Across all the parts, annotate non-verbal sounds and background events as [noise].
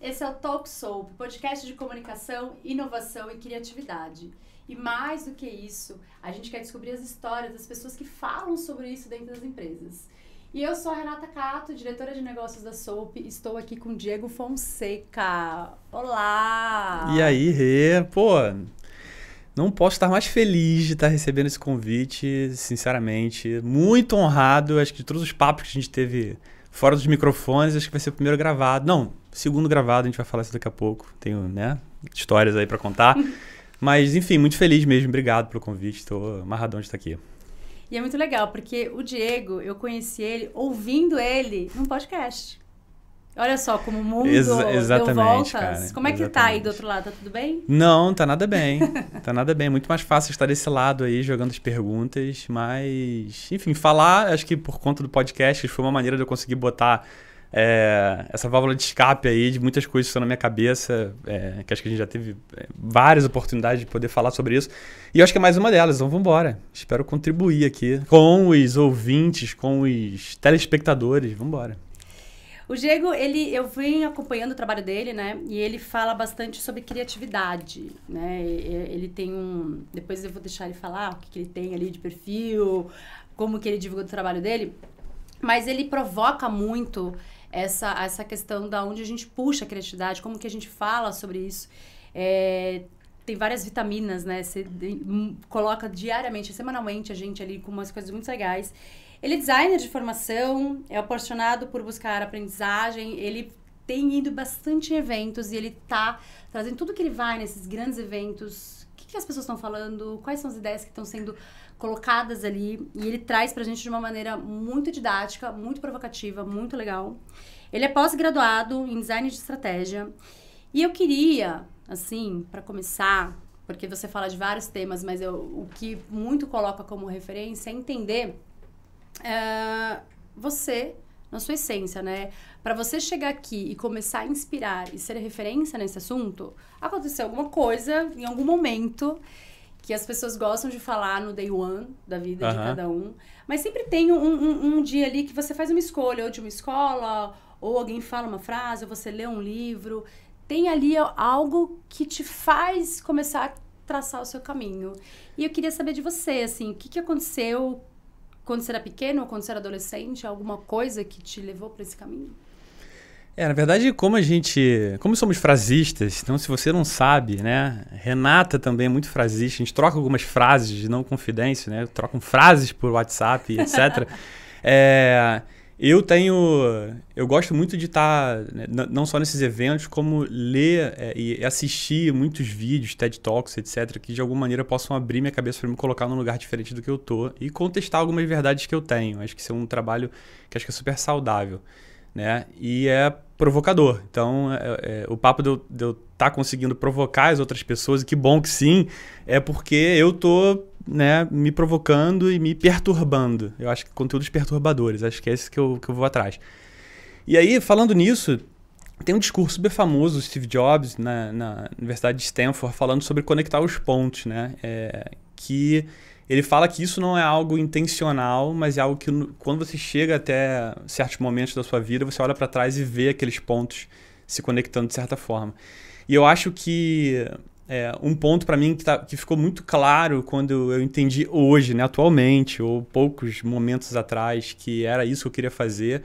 Esse é o Talk Soap, podcast de comunicação, inovação e criatividade. E mais do que isso, a gente quer descobrir as histórias das pessoas que falam sobre isso dentro das empresas. E eu sou a Renata Cato, diretora de negócios da Soap, estou aqui com Diego Fonseca. Olá! E aí, Rê? Pô, não posso estar mais feliz de estar recebendo esse convite, sinceramente. Muito honrado. Acho que de todos os papos que a gente teve fora dos microfones, acho que vai ser o primeiro gravado. Não, segundo gravado, a gente vai falar isso daqui a pouco. Tenho, né, histórias aí para contar. [laughs] Mas, enfim, muito feliz mesmo. Obrigado pelo convite. Estou amarradão de estar aqui. E é muito legal, porque o Diego, eu conheci ele ouvindo ele num podcast. Olha só como o mundo Ex exatamente, deu voltas. Cara, como é que exatamente. tá aí do outro lado? Tá tudo bem? Não, tá nada bem. [laughs] tá nada bem. Muito mais fácil estar desse lado aí jogando as perguntas, mas enfim, falar, acho que por conta do podcast foi uma maneira de eu conseguir botar é, essa válvula de escape aí de muitas coisas que estão na minha cabeça, é, que acho que a gente já teve é, várias oportunidades de poder falar sobre isso. E eu acho que é mais uma delas, então vamos embora. Espero contribuir aqui com os ouvintes, com os telespectadores. Vamos embora. O Diego, ele, eu venho acompanhando o trabalho dele, né? E ele fala bastante sobre criatividade, né? Ele tem um... Depois eu vou deixar ele falar o que, que ele tem ali de perfil, como que ele divulga o trabalho dele. Mas ele provoca muito essa, essa questão da onde a gente puxa a criatividade, como que a gente fala sobre isso. É, tem várias vitaminas, né? Você hum, coloca diariamente, semanalmente a gente ali com umas coisas muito legais. Ele é designer de formação, é apaixonado por buscar aprendizagem, ele tem ido bastante em eventos e ele tá trazendo tudo que ele vai nesses grandes eventos. O que, que as pessoas estão falando? Quais são as ideias que estão sendo colocadas ali? E ele traz pra gente de uma maneira muito didática, muito provocativa, muito legal. Ele é pós-graduado em design de estratégia. E eu queria, assim, para começar, porque você fala de vários temas, mas eu, o que muito coloca como referência é entender ah, você na sua essência, né? Para você chegar aqui e começar a inspirar e ser referência nesse assunto, aconteceu alguma coisa em algum momento que as pessoas gostam de falar no day one da vida de cada um, mas sempre tem um, um, um, dia ali que você faz uma escolha, ou de uma escola, ou alguém fala uma frase, ou você lê um livro. Tem ali algo que te faz começar a traçar o seu caminho. E eu queria saber de você, assim, o que, que aconteceu, quando você era pequeno ou quando você era adolescente? Alguma coisa que te levou para esse caminho? É, na verdade, como a gente. Como somos frasistas, então se você não sabe, né? Renata também é muito frasista, a gente troca algumas frases de não confidência, né? Trocam frases por WhatsApp, etc. [laughs] é. Eu tenho. Eu gosto muito de estar, tá, né, não só nesses eventos, como ler é, e assistir muitos vídeos, TED Talks, etc., que de alguma maneira possam abrir minha cabeça para me colocar num lugar diferente do que eu tô e contestar algumas verdades que eu tenho. Acho que isso é um trabalho que acho que é super saudável. Né? E é provocador. Então, é, é, o papo de eu, estar tá conseguindo provocar as outras pessoas, e que bom que sim, é porque eu tô né, me provocando e me perturbando. Eu acho que conteúdos perturbadores, acho que é esse que eu, que eu vou atrás. E aí, falando nisso, tem um discurso bem famoso do Steve Jobs na, na Universidade de Stanford falando sobre conectar os pontos, né? É, que ele fala que isso não é algo intencional, mas é algo que quando você chega até certos momentos da sua vida, você olha para trás e vê aqueles pontos se conectando de certa forma. E eu acho que é, um ponto para mim que, tá, que, ficou muito claro quando eu entendi hoje, né, atualmente, ou poucos momentos atrás, que era isso que eu queria fazer,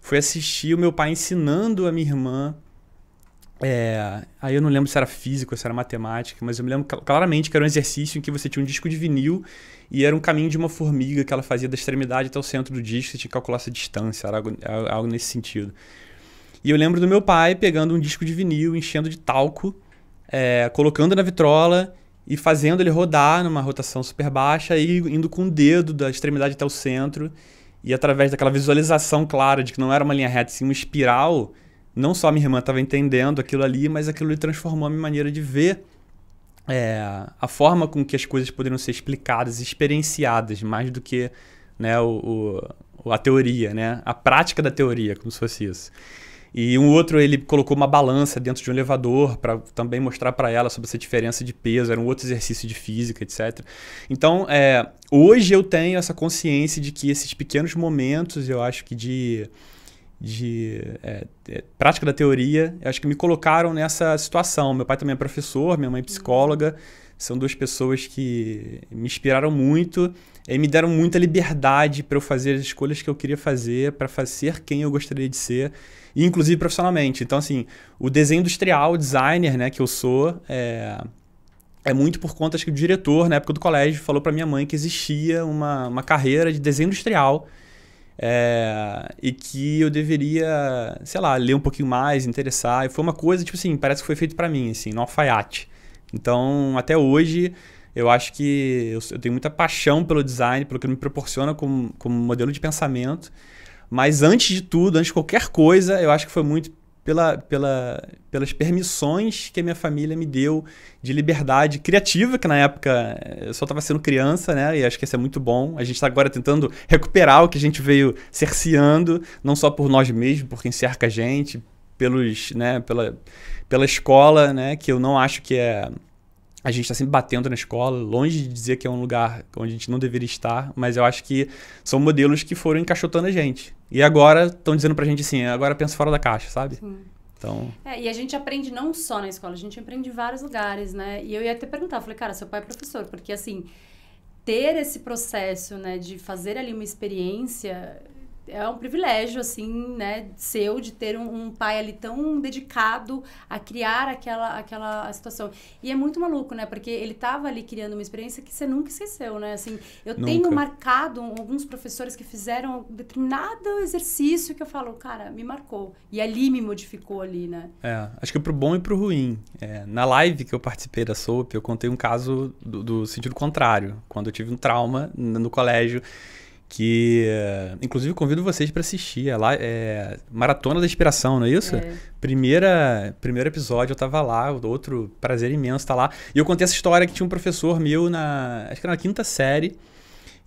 foi assistir o meu pai ensinando a minha irmã é, aí eu não lembro se era físico, se era matemática, mas eu me lembro claramente que era um exercício em que você tinha um disco de vinil e era um caminho de uma formiga que ela fazia da extremidade até o centro do disco, você tinha que calcular essa distância, era algo, algo nesse sentido. E eu lembro do meu pai pegando um disco de vinil, enchendo de talco, é, colocando na vitrola e fazendo ele rodar numa rotação super baixa e indo com o dedo da extremidade até o centro. E através daquela visualização clara de que não era uma linha reta, sim uma espiral, não só minha irmã estava entendendo aquilo ali, mas aquilo transformou a minha maneira de ver é, a forma com que as coisas poderiam ser explicadas, experienciadas, mais do que né, o, o, a teoria, né? a prática da teoria, como se fosse isso. E um outro, ele colocou uma balança dentro de um elevador para também mostrar para ela sobre essa diferença de peso. Era um outro exercício de física, etc. Então, é, hoje eu tenho essa consciência de que esses pequenos momentos, eu acho que de de é, é, prática da teoria, acho que me colocaram nessa situação. Meu pai também é professor, minha mãe é uhum. psicóloga, são duas pessoas que me inspiraram muito e me deram muita liberdade para eu fazer as escolhas que eu queria fazer, para ser quem eu gostaria de ser, e inclusive profissionalmente. Então, assim, o desenho industrial, o designer né, que eu sou, é, é muito por conta acho que o diretor, na época do colégio, falou para minha mãe que existia uma, uma carreira de desenho industrial é, e que eu deveria, sei lá, ler um pouquinho mais, interessar. E foi uma coisa, tipo assim, parece que foi feito para mim, assim, no alfaiate. Então, até hoje, eu acho que eu, eu tenho muita paixão pelo design, pelo que me proporciona como, como modelo de pensamento. Mas antes de tudo, antes de qualquer coisa, eu acho que foi muito pela, pela, pelas permissões que a minha família me deu de liberdade criativa, que na época eh, eu só estava sendo criança, né? E acho que isso é muito bom. A gente está agora tentando recuperar o que a gente veio cerceando, não só por nós mesmos, por quem cerca a gente, pelos, né, pela, pela escola, né? Que eu não acho que é a gente está sempre batendo na escola, longe de dizer que é um lugar onde a gente não deveria estar, mas eu acho que são modelos que foram encaixotando a gente. E agora estão dizendo para a gente assim, agora pensa fora da caixa, sabe? Sim. Então... É, e a gente aprende não só na escola, a gente aprende em vários lugares, né? E eu ia até perguntar, falei, cara, seu pai é professor, porque assim, ter esse processo, né, de fazer ali uma experiência é um privilégio, assim, né, seu, de ter um, um, pai ali tão dedicado a criar aquela, aquela situação. E é muito maluco, né, porque ele estava ali criando uma experiência que você nunca esqueceu, né, assim, eu nunca. tenho marcado alguns professores que fizeram determinado exercício que eu falo, cara, me marcou. E ali me modificou ali, né. É, acho que pro bom e pro ruim. É, na live que eu participei da SOAP, eu contei um caso do, do sentido contrário, quando eu tive um trauma no colégio, que inclusive convido vocês para assistir. É lá, é Maratona da Inspiração, não é isso? É. Primeira, primeiro episódio eu estava lá, outro prazer imenso estar tá lá. E eu contei essa história que tinha um professor meu na, acho que na quinta série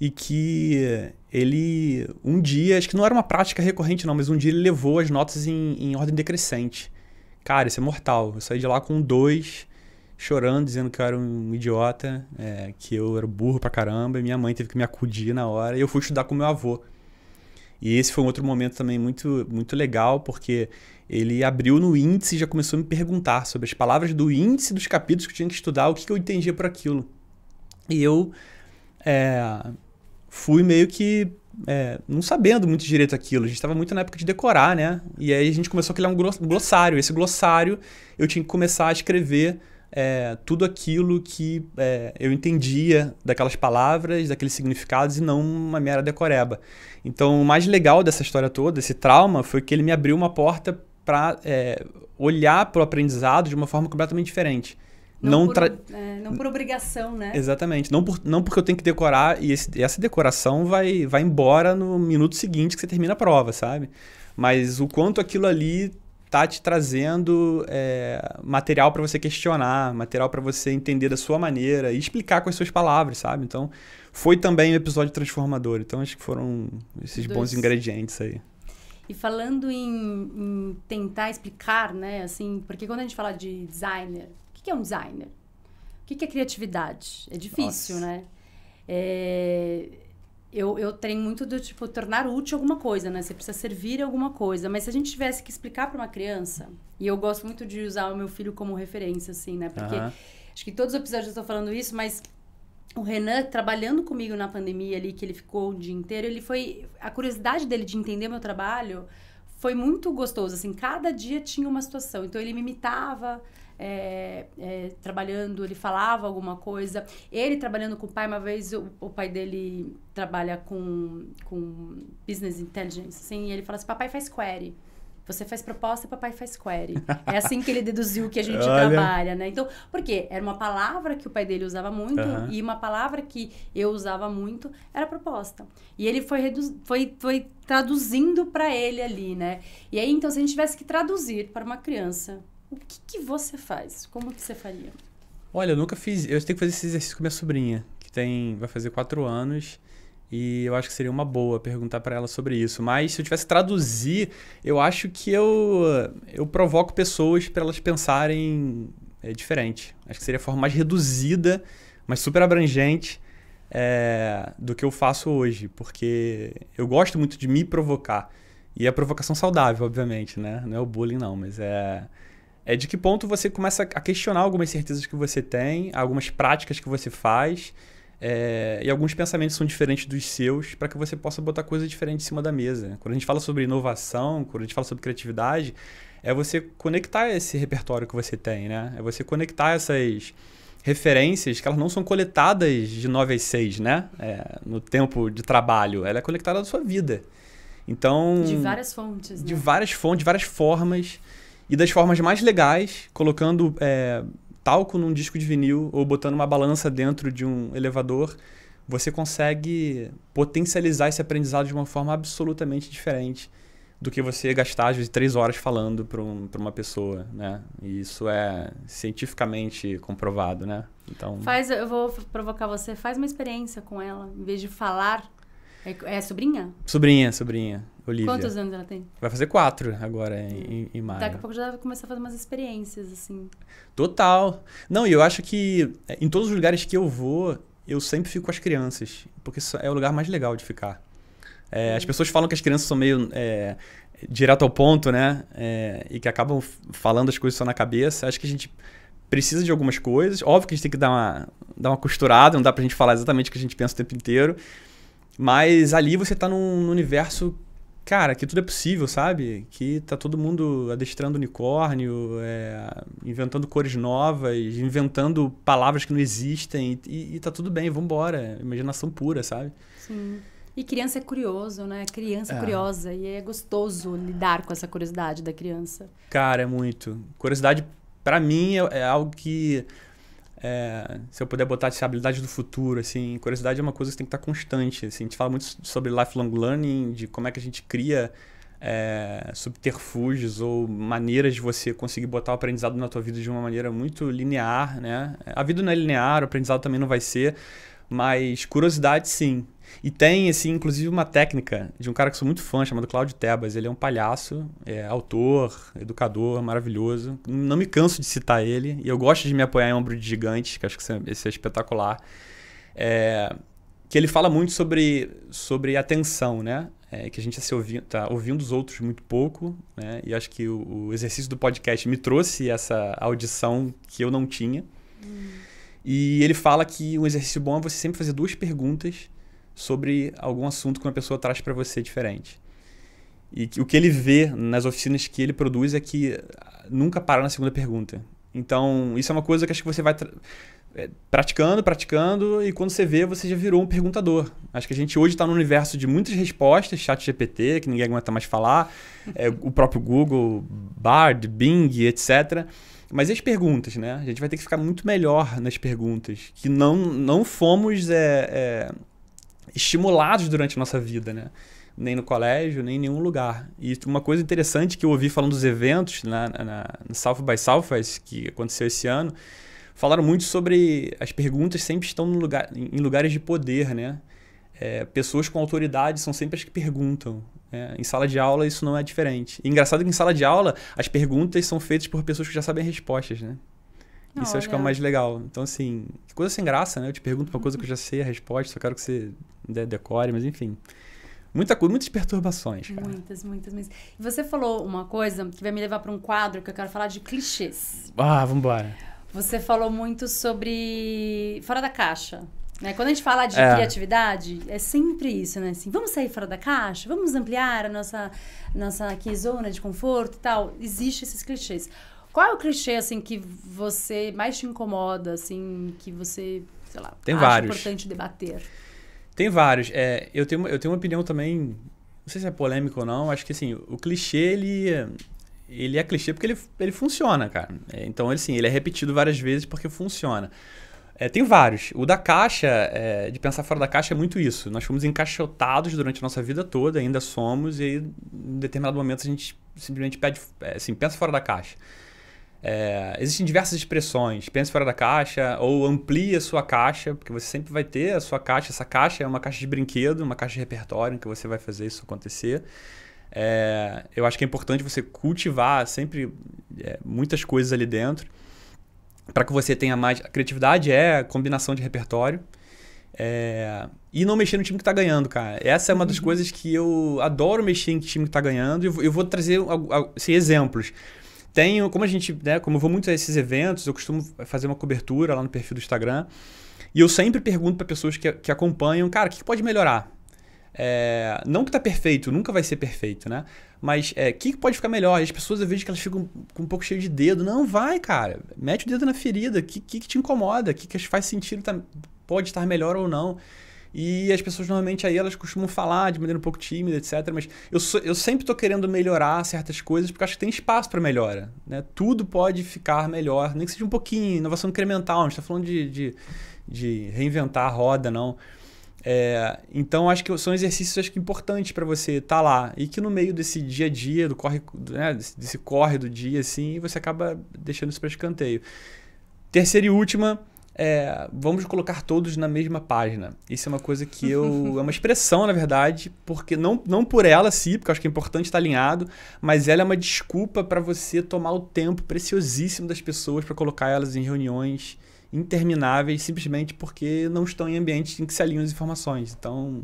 e que ele um dia, acho que não era uma prática recorrente não, mas um dia ele levou as notas em, em ordem decrescente. Cara, isso é mortal. Eu saí de lá com dois chorando, dizendo que eu era um idiota, é, que eu era burro pra caramba, e minha mãe teve que me acudir na hora, e eu fui estudar com meu avô. E esse foi um outro momento também muito, muito legal, porque ele abriu no índice e já começou a me perguntar sobre as palavras do índice dos capítulos que eu tinha que estudar, o que, que eu entendia por aquilo. E eu é, fui meio que é, não sabendo muito direito aquilo. A gente estava muito na época de decorar, né? E aí a gente começou a criar um glossário. Esse glossário eu tinha que começar a escrever é, tudo aquilo que é, eu entendia daquelas palavras, daqueles significados e não uma mera decoreba. Então, o mais legal dessa história toda, esse trauma, foi que ele me abriu uma porta para é, olhar para o aprendizado de uma forma completamente diferente. Não, não, por, é, não, por, obrigação, né? Exatamente. Não, por, não porque eu tenho que decorar e esse, essa decoração vai, vai embora no minuto seguinte que você termina a prova, sabe? Mas o quanto aquilo ali tá te trazendo é, material para você questionar, material para você entender da sua maneira e explicar com as suas palavras, sabe? Então, foi também um episódio transformador. Então, acho que foram esses Dois. bons ingredientes aí. E falando em, em, tentar explicar, né, assim, porque quando a gente fala de designer, o que é um designer? O que é criatividade? É difícil, Nossa. né? É, eu, eu treino muito do tipo tornar útil alguma coisa, né? Você precisa servir alguma coisa. Mas se a gente tivesse que explicar para uma criança, e eu gosto muito de usar o meu filho como referência, assim, né? Porque uhum. acho que todos os episódios eu estou falando isso, mas o Renan trabalhando comigo na pandemia ali, que ele ficou o dia inteiro, ele foi. A curiosidade dele de entender meu trabalho foi muito gostoso. Assim, cada dia tinha uma situação. Então ele me imitava é, é, trabalhando, ele falava alguma coisa. Ele trabalhando com o pai, uma vez o, o pai dele trabalha com, com business intelligence, assim, e ele fala assim: papai faz query. Você faz proposta, papai faz query. É assim que ele deduziu que a gente [laughs] Olha. trabalha, né? Então, por quê? Era uma palavra que o pai dele usava muito uhum. e uma palavra que eu usava muito era proposta. E ele foi, foi, foi traduzindo para ele ali, né? E aí, então, se a gente tivesse que traduzir para uma criança o que, que você faz? Como que você faria? Olha, eu nunca fiz. Eu tenho que fazer esse exercício com minha sobrinha, que tem vai fazer quatro anos. E eu acho que seria uma boa perguntar para ela sobre isso. Mas se eu tivesse que traduzir, eu acho que eu, eu provoco pessoas para elas pensarem é, diferente. Acho que seria a forma mais reduzida, mas super abrangente é, do que eu faço hoje. Porque eu gosto muito de me provocar. E é a provocação saudável, obviamente, né? Não é o bullying, não, mas é é de que ponto você começa a questionar algumas certezas que você tem, algumas práticas que você faz, é, e alguns pensamentos são diferentes dos seus, para que você possa botar coisas diferentes em cima da mesa. Quando a gente fala sobre inovação, quando a gente fala sobre criatividade, é você conectar esse repertório que você tem, né? É você conectar essas referências que elas não são coletadas de 9 às 6, né? É, no tempo de trabalho, ela é coletada na sua vida. Então... De várias fontes, De né? várias fontes, de várias formas. E das formas mais legais, colocando é, talco num disco de vinil ou botando uma balança dentro de um elevador, você consegue potencializar esse aprendizado de uma forma absolutamente diferente do que você gastar às vezes três horas falando para um, uma pessoa, né? E isso é cientificamente comprovado, né? Então faz, eu vou provocar você, faz uma experiência com ela, em vez de falar, é, é sobrinha? Sobrinha, sobrinha. Olivia. Quantos anos ela tem? Vai fazer quatro agora tá. em, em maio. Daqui a pouco já vai começar a fazer umas experiências, assim. Total. Não, e eu acho que é, em todos os lugares que eu vou, eu sempre fico com as crianças. Porque é o lugar mais legal de ficar. É, as uhum. pessoas falam que as crianças são meio é, direto ao ponto, né? É, e que acabam falando as coisas só na cabeça. Acho que a gente precisa de algumas coisas. Óbvio que a gente tem que dar uma, dar uma costurada, não dá pra gente falar exatamente o que a gente pensa o tempo inteiro. Mas ali você tá num, num universo cara, que tudo é possível, sabe? Que tá todo mundo adestrando unicórnio, é, inventando cores novas, inventando palavras que não existem, e, e tá tudo bem, vambora. É imaginação pura, sabe? Sim. E criança é curioso, né? Criança é. curiosa. E é gostoso lidar com essa curiosidade da criança. Cara, é muito. Curiosidade, para mim, é, é, algo que é, se eu puder botar essa habilidade do futuro, assim, curiosidade é uma coisa que tem que estar tá constante. Assim, a gente fala muito sobre lifelong learning, de como é que a gente cria é, subterfúgios ou maneiras de você conseguir botar o aprendizado na tua vida de uma maneira muito linear, né? A vida não é linear, o aprendizado também não vai ser, mas curiosidade, sim. E tem, assim, inclusive uma técnica de um cara que sou muito fã, chamado Cláudio Tebas. Ele é um palhaço, é autor, educador, maravilhoso. Não me canso de citar ele. E eu gosto de me apoiar em Ombro de gigantes que acho que é, esse é espetacular. É, que ele fala muito sobre, sobre atenção, né? É, que a gente está ouvindo, tá ouvindo os outros muito pouco, né? E acho que o, o, exercício do podcast me trouxe essa audição que eu não tinha. Hum. E ele fala que um exercício bom é você sempre fazer duas perguntas sobre algum assunto que uma pessoa traz para você diferente. E que, o que ele vê nas oficinas que ele produz é que ah, nunca para na segunda pergunta. Então, isso é uma coisa que acho que você vai é, praticando, praticando, e quando você vê, você já virou um perguntador. Acho que a gente hoje está num universo de muitas respostas, chat GPT, que ninguém aguenta mais falar, é, o próprio Google, Bard, Bing, etc., mas e as perguntas, né? A gente vai ter que ficar muito melhor nas perguntas, que não, não fomos é, é, estimulados durante a nossa vida, né? Nem no colégio, nem em nenhum lugar. E uma coisa interessante que eu ouvi falando dos eventos né, na, na, no South by Southwest, que aconteceu esse ano, falaram muito sobre as perguntas sempre estão lugar, em lugares de poder, né? É, pessoas com autoridade são sempre as que perguntam. É, em sala de aula isso não é diferente. E engraçado que em sala de aula as perguntas são feitas por pessoas que já sabem respostas, né? isso eu acho que é o mais legal. Então, assim, coisa sem graça, né? Eu te pergunto uma coisa que eu já sei a resposta, só quero que você né, decore, mas enfim. Muita coisa, muitas perturbações. Cara. Muitas, muitas, muitas. E você falou uma coisa que vai me levar para um quadro que eu quero falar de clichês. Ah, vambora. Você falou muito sobre fora da caixa. Né? Quando a gente fala de é. criatividade, é sempre isso, né? Assim, vamos sair fora da caixa, vamos ampliar a nossa, nossa aqui, zona de conforto e tal. Existem esses clichês. Qual é o clichê, assim, que você mais te incomoda, assim, que você, sei lá, Tem acha vários. importante debater? Tem vários. É, eu, tenho, eu tenho uma opinião também, não sei se é polêmico ou não, acho que, assim, o clichê, ele ele é clichê porque ele, ele funciona, cara. É, então, ele, assim, ele é repetido várias vezes porque funciona. É, tem vários. O da caixa, é, de pensar fora da caixa, é muito isso. Nós fomos encaixotados durante a nossa vida toda, ainda somos, e aí, em determinado momento a gente simplesmente pede, é, assim, pensa fora da caixa. É, existem diversas expressões, pense fora da caixa ou amplie a sua caixa, porque você sempre vai ter a sua caixa. Essa caixa é uma caixa de brinquedo, uma caixa de repertório em que você vai fazer isso acontecer. É, eu acho que é importante você cultivar sempre é, muitas coisas ali dentro para que você tenha mais. A criatividade é a combinação de repertório. É... E não mexer no time que está ganhando, cara. Essa é uma das uhum. coisas que eu adoro mexer em time que está ganhando. E eu vou trazer assim, exemplos. Tenho, como a gente, né, como eu vou muito a esses eventos, eu costumo fazer uma cobertura lá no perfil do Instagram. E eu sempre pergunto para pessoas que, que acompanham, cara, o que pode melhorar? É, não que tá perfeito, nunca vai ser perfeito, né? Mas o é, que pode ficar melhor? As pessoas eu vejo que elas ficam com um pouco cheio de dedo. Não, vai, cara. Mete o dedo na ferida. O que, que, que, te incomoda? O que, que faz sentido? Tá, pode estar melhor ou não. E as pessoas normalmente aí elas costumam falar de maneira um pouco tímida, etc. Mas eu, sou, eu sempre estou querendo melhorar certas coisas porque acho que tem espaço para melhora. Né? Tudo pode ficar melhor, nem que seja um pouquinho, inovação incremental. Não está falando de, de, de reinventar a roda, não. É, então, acho que são exercícios acho que importantes para você estar tá lá. E que no meio desse dia a dia, do corre, né, desse, corre do dia, assim, você acaba deixando isso para escanteio. Terceira e última, é, vamos colocar todos na mesma página. Isso é uma coisa que eu. [laughs] é uma expressão, na verdade, porque não, não por ela, sim, porque eu acho que é importante estar tá alinhado, mas ela é uma desculpa para você tomar o tempo preciosíssimo das pessoas para colocar elas em reuniões intermináveis simplesmente porque não estão em ambientes em que se alinham as informações. Então,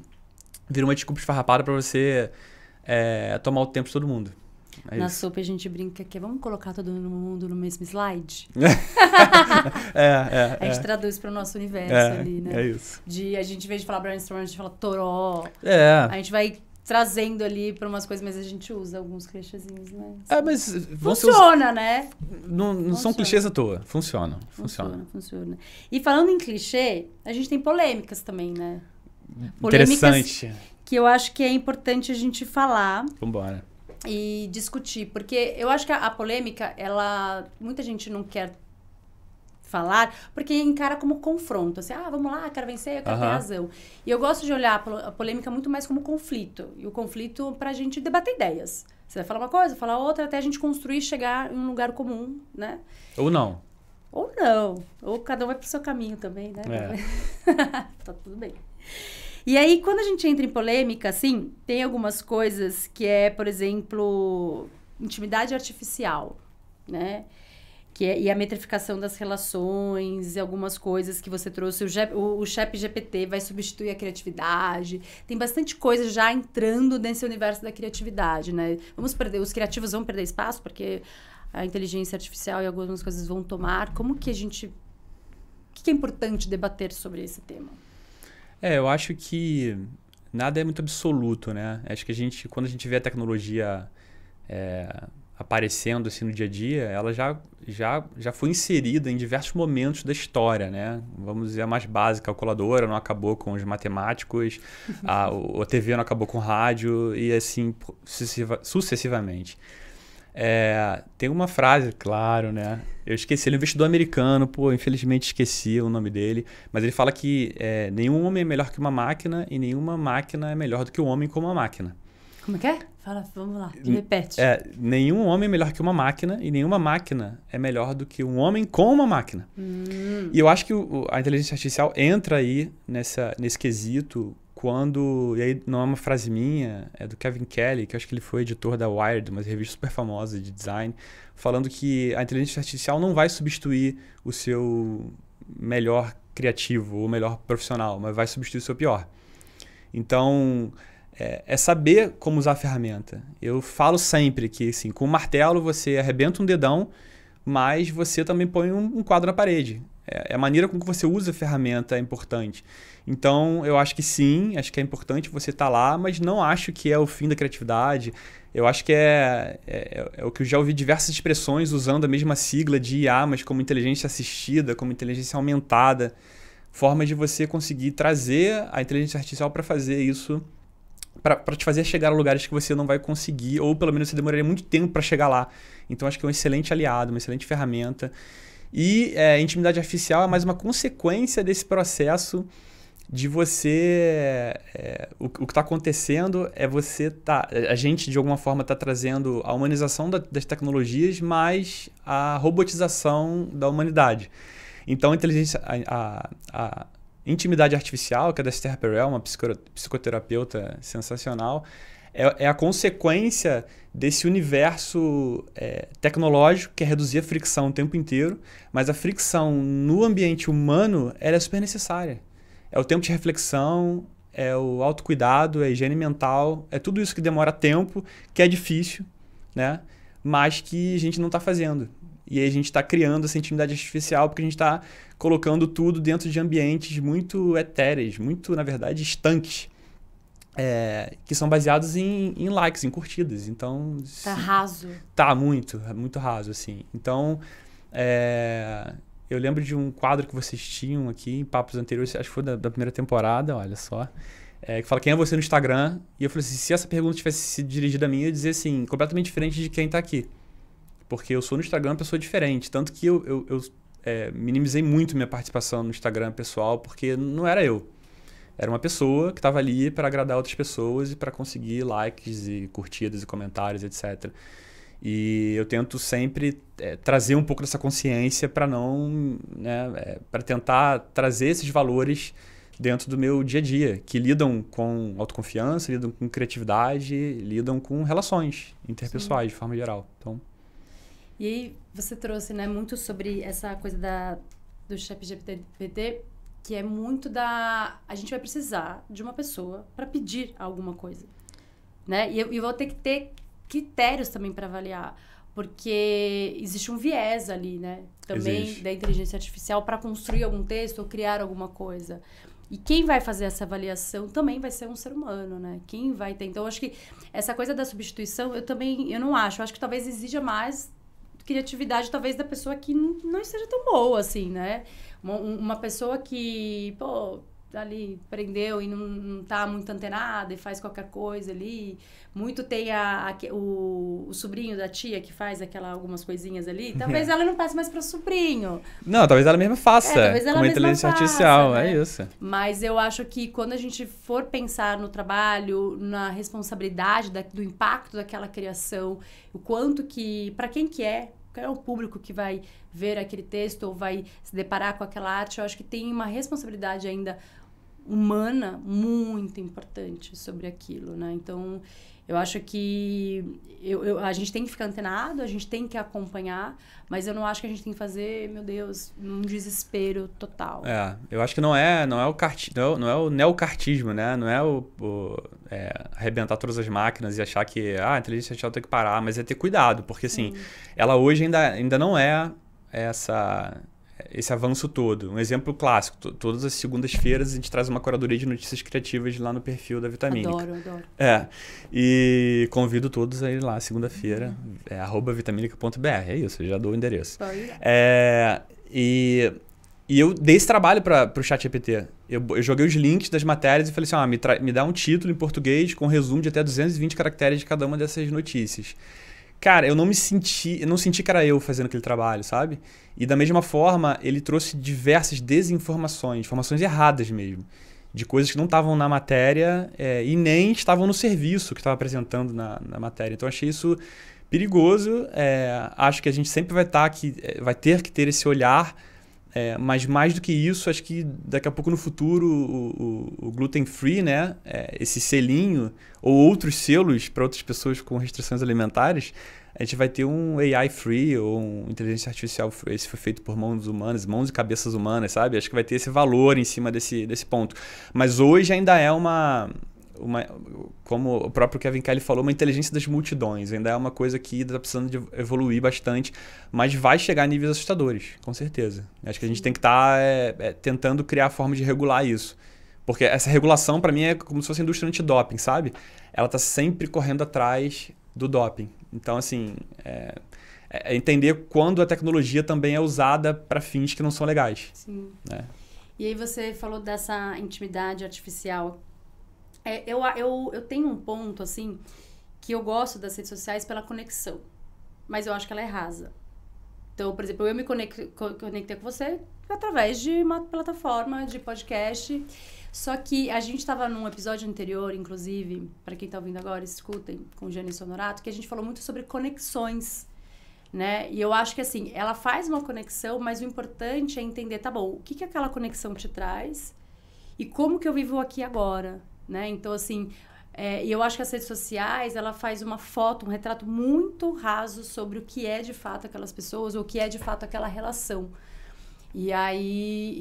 vira uma desculpa esfarrapada para você é, tomar o tempo de todo mundo. É Na SUP sopa a gente brinca que é, vamos colocar todo mundo no mesmo slide? [laughs] é, é, a é. gente traduz para o nosso universo é, ali, né? É isso. De, a gente, em vez de falar brainstorm, a gente fala toró. É. A gente vai trazendo ali para umas coisas, mas a gente usa alguns clichêzinhos, né? É, mas funciona, né? Não, não são clichês à toa, funciona, funciona, funciona. Funciona, E falando em clichê, a gente tem polêmicas também, né? Polêmicas Interessante. Que eu acho que é importante a gente falar. Vambora. E discutir, porque eu acho que a, a polêmica, ela muita gente não quer falar, porque encara como confronto. Assim, ah, vamos lá, quero vencer, eu quero uhum. ter razão. E eu gosto de olhar a polêmica muito mais como conflito. E o conflito para a gente debater ideias. Você vai falar uma coisa, falar outra, até a gente construir e chegar em um lugar comum, né? Ou não. Ou não. Ou cada um vai pro seu caminho também, né? É. [laughs] tá tudo bem. E aí, quando a gente entra em polêmica, assim, tem algumas coisas que é, por exemplo, intimidade artificial, né? que é, e a metrificação das relações, algumas coisas que você trouxe. O, G, o, o Chat GPT vai substituir a criatividade. Tem bastante coisa já entrando nesse universo da criatividade, né? Vamos perder, os criativos vão perder espaço porque a inteligência artificial e algumas coisas vão tomar. Como que a gente, o que, que é importante debater sobre esse tema? É, eu acho que nada é muito absoluto, né? Acho que a gente, quando a gente vê a tecnologia é aparecendo assim no dia a dia, ela já, já, já foi inserida em diversos momentos da história, né? Vamos dizer, a mais básica, a calculadora não acabou com os matemáticos, [laughs] a, a TV não acabou com o rádio e assim sucessiva, sucessivamente. É, tem uma frase, claro, né? Eu esqueci, ele é um investidor americano, pô, infelizmente esqueci o nome dele, mas ele fala que é, nenhum homem é melhor que uma máquina e nenhuma máquina é melhor do que o um homem como uma máquina. Como é que é? Fala, vamos lá, repete. É, nenhum homem é melhor que uma máquina e nenhuma máquina é melhor do que um homem com uma máquina. Hum. E eu acho que o, a inteligência artificial entra aí nessa, nesse quesito quando. E aí não é uma frase minha, é do Kevin Kelly, que eu acho que ele foi editor da Wired, uma revista super famosa de design, falando que a inteligência artificial não vai substituir o seu melhor criativo ou melhor profissional, mas vai substituir o seu pior. Então, é, é, saber como usar a ferramenta. Eu falo sempre que assim, com o martelo você arrebenta um dedão, mas você também põe um, um quadro na parede. É, é, a maneira com que você usa a ferramenta é importante. Então, eu acho que sim, acho que é importante você estar tá lá, mas não acho que é o fim da criatividade. Eu acho que é, é, é, é o que eu já ouvi diversas expressões usando a mesma sigla de IA, mas como inteligência assistida, como inteligência aumentada. Forma de você conseguir trazer a inteligência artificial para fazer isso para te fazer chegar a lugares que você não vai conseguir, ou pelo menos você demoraria muito tempo para chegar lá. Então acho que é um excelente aliado, uma excelente ferramenta. E é, intimidade artificial é mais uma consequência desse processo de você. É, o, o, que está acontecendo é você tá. A gente, de alguma forma, está trazendo a humanização da, das tecnologias, mas a robotização da humanidade. Então a inteligência. a, a, a Intimidade Artificial, que é da Esther Perel, uma psicoterapeuta sensacional, é, é a consequência desse universo é, tecnológico que é reduzir a fricção o tempo inteiro, mas a fricção no ambiente humano é super necessária. É o tempo de reflexão, é o autocuidado, é a higiene mental, é tudo isso que demora tempo, que é difícil, né? mas que a gente não está fazendo. E aí a gente está criando essa intimidade artificial porque a gente está colocando tudo dentro de ambientes muito etéreos, muito, na verdade, estanques. É, que são baseados em, em, likes, em curtidas. Então. Tá sim, raso. Tá, muito, muito raso, assim. Então. É, eu lembro de um quadro que vocês tinham aqui em papos anteriores, acho que foi da, da primeira temporada, olha só. É, que fala quem é você no Instagram. E eu falei assim: se essa pergunta tivesse sido dirigida a mim, eu ia dizer assim, completamente diferente de quem tá aqui. Porque eu sou no Instagram uma pessoa diferente. Tanto que eu, eu, eu é, minimizei muito minha participação no Instagram pessoal, porque não era eu. Era uma pessoa que estava ali para agradar outras pessoas e para conseguir likes e curtidas e comentários, etc. E eu tento sempre é, trazer um pouco dessa consciência para não. Né, é, para tentar trazer esses valores dentro do meu dia a dia, que lidam com autoconfiança, lidam com criatividade, lidam com relações interpessoais Sim. de forma geral. Então. E aí você trouxe né, muito sobre essa coisa da, do ChatGPT, que é muito da... A gente vai precisar de uma pessoa para pedir alguma coisa. Né? E eu, eu vou ter que ter critérios também para avaliar porque existe um viés ali, né? Também existe. da inteligência artificial para construir algum texto ou criar alguma coisa. E quem vai fazer essa avaliação também vai ser um ser humano, né? Quem vai ter. Então, eu acho que essa coisa da substituição, eu também eu não acho. Eu acho que talvez exija mais criatividade talvez da pessoa que não esteja tão boa, assim, né? Uma, uma pessoa que, pô, ali prendeu e não, não tá muito antenada e faz qualquer coisa ali. Muito tem a, a o, o, sobrinho da tia que faz aquela, algumas coisinhas ali. [laughs] Talvez ela não passe mais para o sobrinho. Não, talvez ela mesma faça. É, talvez ela uma mesma inteligência faça, artificial, né? é isso. Mas eu acho que quando a gente for pensar no trabalho, na responsabilidade da, do impacto daquela criação, o quanto que, para quem que é, qual é o público que vai ver aquele texto ou vai se deparar com aquela arte, eu acho que tem uma responsabilidade ainda humana muito importante sobre aquilo, né? Então, eu acho que eu, eu, a gente tem que ficar antenado, a gente tem que acompanhar, mas eu não acho que a gente tem que fazer, meu Deus, um desespero total. É, eu acho que não é, não é o cart, não, é não é o neocartismo, né? Não é o, o é, arrebentar todas as máquinas e achar que ah, a inteligência artificial tem que parar, mas é ter cuidado, porque assim, hum. ela hoje ainda, ainda não é essa esse avanço todo. Um exemplo clássico: todas as segundas-feiras a gente traz uma curadoria de notícias criativas lá no perfil da Vitamínica. Adoro, adoro. É. E convido todos a ir lá segunda-feira, é vitamínica.br. É isso, eu já dou o endereço. É, e, e eu dei esse trabalho para o ChatGPT. Eu, eu joguei os links das matérias e falei assim: ah, me, me dá um título em português com resumo de até 220 caracteres de cada uma dessas notícias cara, eu não me senti, eu não senti que era eu fazendo aquele trabalho, sabe? E da mesma forma, ele trouxe diversas desinformações, informações erradas mesmo, de coisas que não estavam na matéria é, e nem estavam no serviço que estava apresentando na, na, matéria. Então achei isso perigoso. É, acho que a gente sempre vai estar tá aqui, eh, vai ter que ter esse olhar é, mas mais do que isso, acho que daqui a pouco no futuro o, o, o gluten free, né, é, esse selinho ou outros selos para outras pessoas com restrições alimentares, a gente vai ter um AI free ou um inteligência artificial free. Esse foi feito por mãos humanas, mãos e cabeças humanas, sabe? Acho que vai ter esse valor em cima desse, desse ponto. Mas hoje ainda é uma uma, como o próprio Kevin Kelly falou, uma inteligência das multidões. Ainda é uma coisa que está precisando evoluir bastante, mas vai chegar a níveis assustadores, com certeza. Acho que a gente tem que estar tá, é, é, tentando criar forma de regular isso. Porque essa regulação, para mim, é como se fosse a indústria antidoping, sabe? Ela está sempre correndo atrás do doping. Então, assim, é, é, é entender quando a tecnologia também é usada para fins que não são legais. Sim. Né? E aí você falou dessa intimidade artificial é, eu, eu, eu tenho um ponto, assim, que eu gosto das redes sociais pela conexão. Mas eu acho que ela é rasa. Então, por exemplo, eu me conectei, com você através de uma plataforma de podcast. Só que a gente estava num episódio anterior, inclusive, para quem está ouvindo agora, escutem, com o Jane Sonorato, que a gente falou muito sobre conexões, né? E eu acho que, assim, ela faz uma conexão, mas o importante é entender, tá bom, o que, que aquela conexão te traz e como que eu vivo aqui agora, né? Então, assim, é, e eu acho que as redes sociais, ela faz uma foto, um retrato muito raso sobre o que é de fato aquelas pessoas, ou o que é de fato aquela relação. E aí,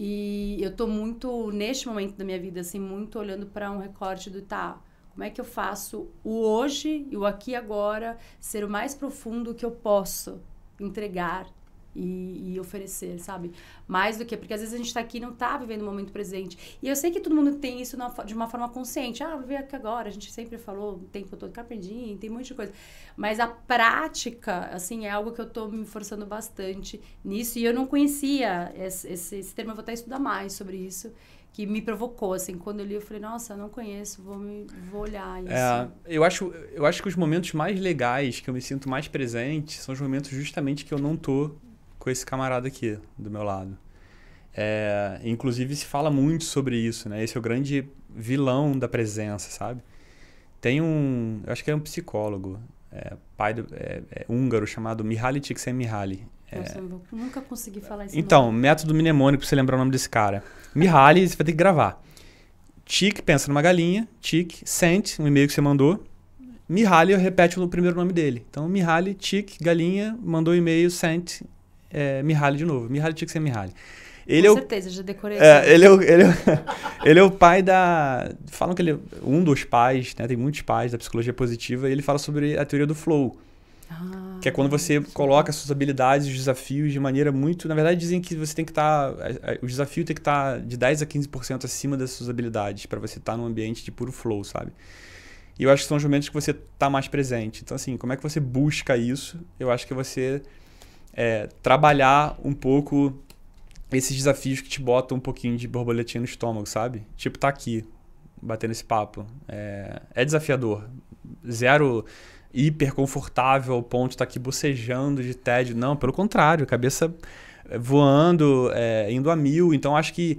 e eu tô muito, neste momento da minha vida, assim, muito olhando para um recorte do tá, como é que eu faço o hoje e o aqui agora ser o mais profundo que eu posso entregar e, e, oferecer, sabe? Mais do que, porque às vezes a gente está aqui e não está vivendo o momento presente. E eu sei que todo mundo tem isso na, de uma forma consciente. Ah, viver aqui agora, a gente sempre falou o tempo todo, carpedinho, tem um monte de coisa. Mas a prática, assim, é algo que eu estou me forçando bastante nisso. E eu não conhecia esse, esse, esse termo, eu vou até estudar mais sobre isso que me provocou, assim, quando eu li eu falei, nossa, não conheço, vou, me, vou olhar isso. É, eu, acho, eu acho que os momentos mais legais, que eu me sinto mais presente, são os momentos justamente que eu não tô com esse camarada aqui do meu lado. É, inclusive se fala muito sobre isso, né? Esse é o grande vilão da presença, sabe? Tem um, eu acho que é um psicólogo, é, pai do, é, é húngaro chamado Mihaly Csikszentmihalyi. É. Nossa, eu nunca consegui falar isso. Então, nome. método mnemônico pra você lembrar o nome desse cara. Mihaly, você vai ter que gravar. Tic, pensa numa galinha. Tic, sent, um e-mail que você mandou. Mihaly, repete o primeiro nome dele. Então, Mihaly, Tic, galinha, mandou e-mail, sent, é, Mihaly de novo. Mihaly tinha que ser Mihaly. Ele Com é certeza, já decorei. É, ele, é o, ele, é, [laughs] ele é o pai da. Falam que ele é um dos pais, né? Tem muitos pais da psicologia positiva, e ele fala sobre a teoria do flow. Ah, que é quando você coloca suas habilidades os desafios de maneira muito. Na verdade, dizem que você tem que estar. Tá, o desafio tem que estar tá de 10 a 15% acima das suas habilidades, para você estar tá num ambiente de puro flow, sabe? E eu acho que são os momentos que você está mais presente. Então, assim, como é que você busca isso? Eu acho que você é, trabalhar um pouco esses desafios que te botam um pouquinho de borboletinha no estômago, sabe? Tipo, tá aqui, batendo esse papo. É, é desafiador. Zero hiper confortável ao ponto de estar tá aqui bocejando de tédio. Não, pelo contrário, cabeça é, voando, é, indo a mil. Então, acho que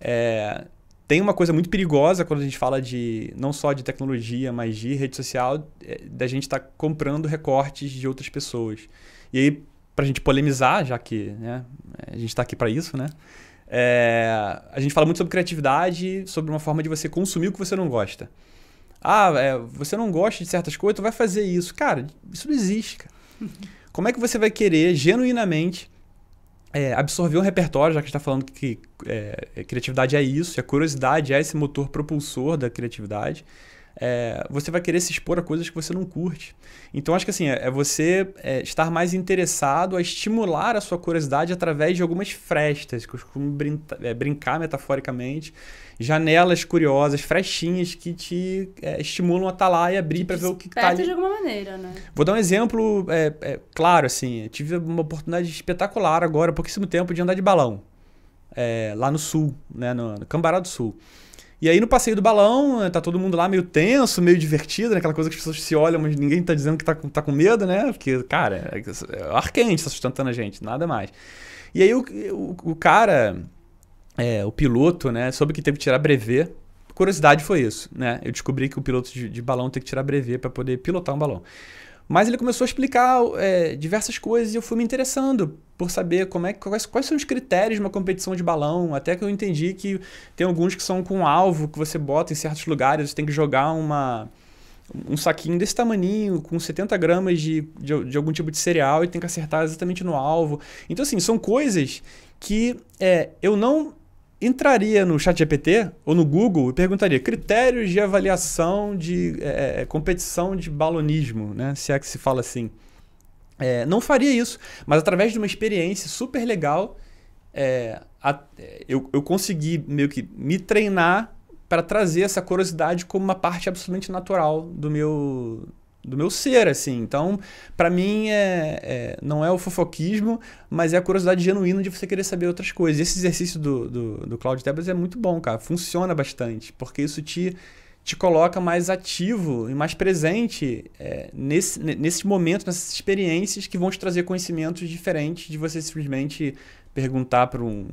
é, tem uma coisa muito perigosa quando a gente fala de não só de tecnologia, mas de rede social, é, da gente estar tá comprando recortes de outras pessoas. E aí, para a gente polemizar, já que né, a gente está aqui para isso, né? É, a gente fala muito sobre criatividade, sobre uma forma de você consumir o que você não gosta. Ah, é, você não gosta de certas coisas, tu então vai fazer isso. Cara, isso não existe. Cara. [laughs] Como é que você vai querer genuinamente é, absorver um repertório, já que a gente está falando que é, criatividade é isso, e é a curiosidade é esse motor propulsor da criatividade? é, você vai querer se expor a coisas que você não curte. Então, acho que assim, é, é, você é, estar mais interessado a estimular a sua curiosidade através de algumas frestas, que eu costumo é, brincar metaforicamente, janelas curiosas, frestinhas que te é, estimulam a estar tá lá e abrir para ver o que está ali. de alguma maneira, né? Vou dar um exemplo claro, assim, tive uma oportunidade espetacular agora, há pouquíssimo tempo, de andar de balão. lá no sul, né, no, no Cambará do Sul. E aí no passeio do balão, né, tá todo mundo lá meio tenso, meio divertido, né? Aquela coisa que as pessoas se olham, mas ninguém tá dizendo que tá com, tá com medo, né? Porque, cara, é, é ar quente tá sustentando a gente, nada mais. E aí o, o, o cara, é, o piloto, né, soube que teve que tirar brevet. Curiosidade foi isso, né? Eu descobri que o piloto de, de balão tem que tirar brevet para poder pilotar um balão. Mas ele começou a explicar é, diversas coisas e eu fui me interessando por saber como é, quais, quais são os critérios de uma competição de balão, até que eu entendi que tem alguns que são com alvo que você bota em certos lugares, você tem que jogar uma, um saquinho desse tamaninho, com 70 gramas de, de, de, algum tipo de cereal e tem que acertar exatamente no alvo. Então, assim, são coisas que é, eu não entraria no chat GPT ou no Google e perguntaria critérios de avaliação de é, é, é, competição de balonismo, né? se é que se fala assim. É, não faria isso, mas através de uma experiência super legal, é, a, é, eu, eu consegui meio que me treinar para trazer essa curiosidade como uma parte absolutamente natural do meu, do meu ser, assim. Então, para mim, é, é, não é o fofoquismo, mas é a curiosidade genuína de você querer saber outras coisas. E esse exercício do, do, do Cloud Tebas é muito bom, cara. Funciona bastante, porque isso te, te coloca mais ativo e mais presente é, nesse, nesses momentos, nessas experiências que vão te trazer conhecimentos diferentes de você simplesmente perguntar para um,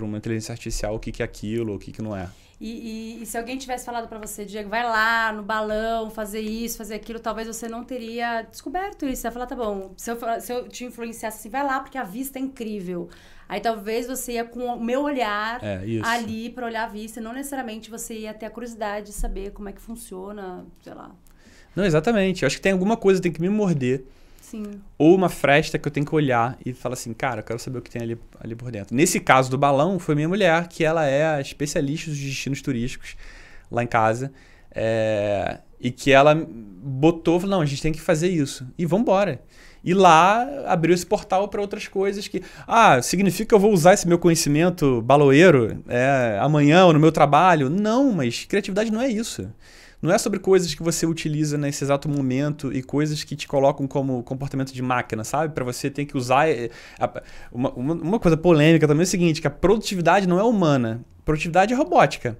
uma inteligência artificial o que, que é aquilo, o que, que não é. E, e, e, se alguém tivesse falado para você, Diego, vai lá no balão, fazer isso, fazer aquilo, talvez você não teria descoberto isso. Você ia falar, tá bom, se eu, se eu te influenciasse assim, vai lá, porque a vista é incrível. Aí talvez você ia com o meu olhar é, ali para olhar a vista, não necessariamente você ia ter a curiosidade de saber como é que funciona, sei lá. Não, exatamente. Eu acho que tem alguma coisa, tem que me morder Sim. Ou uma fresta que eu tenho que olhar e falar assim, cara, eu quero saber o que tem ali, ali por dentro. Nesse caso do balão, foi minha mulher, que ela é a especialista dos destinos turísticos lá em casa. É, e que ela botou, não, a gente tem que fazer isso. E vamos embora. E lá abriu esse portal para outras coisas que, ah, significa que eu vou usar esse meu conhecimento baloeiro é, amanhã ou no meu trabalho? Não, mas criatividade não é isso não é sobre coisas que você utiliza nesse exato momento e coisas que te colocam como comportamento de máquina, sabe? Para você tem que usar. Eh, uma, uma, coisa polêmica também é o seguinte: que a produtividade não é humana, produtividade é robótica.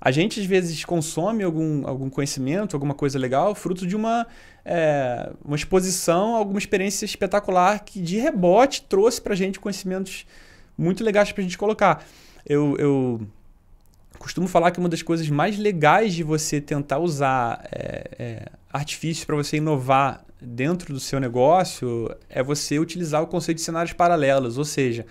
A gente, às vezes, consome algum, algum conhecimento, alguma coisa legal, fruto de uma, é, uma exposição, alguma experiência espetacular que, de rebote, trouxe para a gente conhecimentos muito legais para a gente colocar. Eu, eu costumo falar que uma das coisas mais legais de você tentar usar é, é, artifícios para você inovar dentro do seu negócio é você utilizar o conceito de cenários paralelos, ou seja,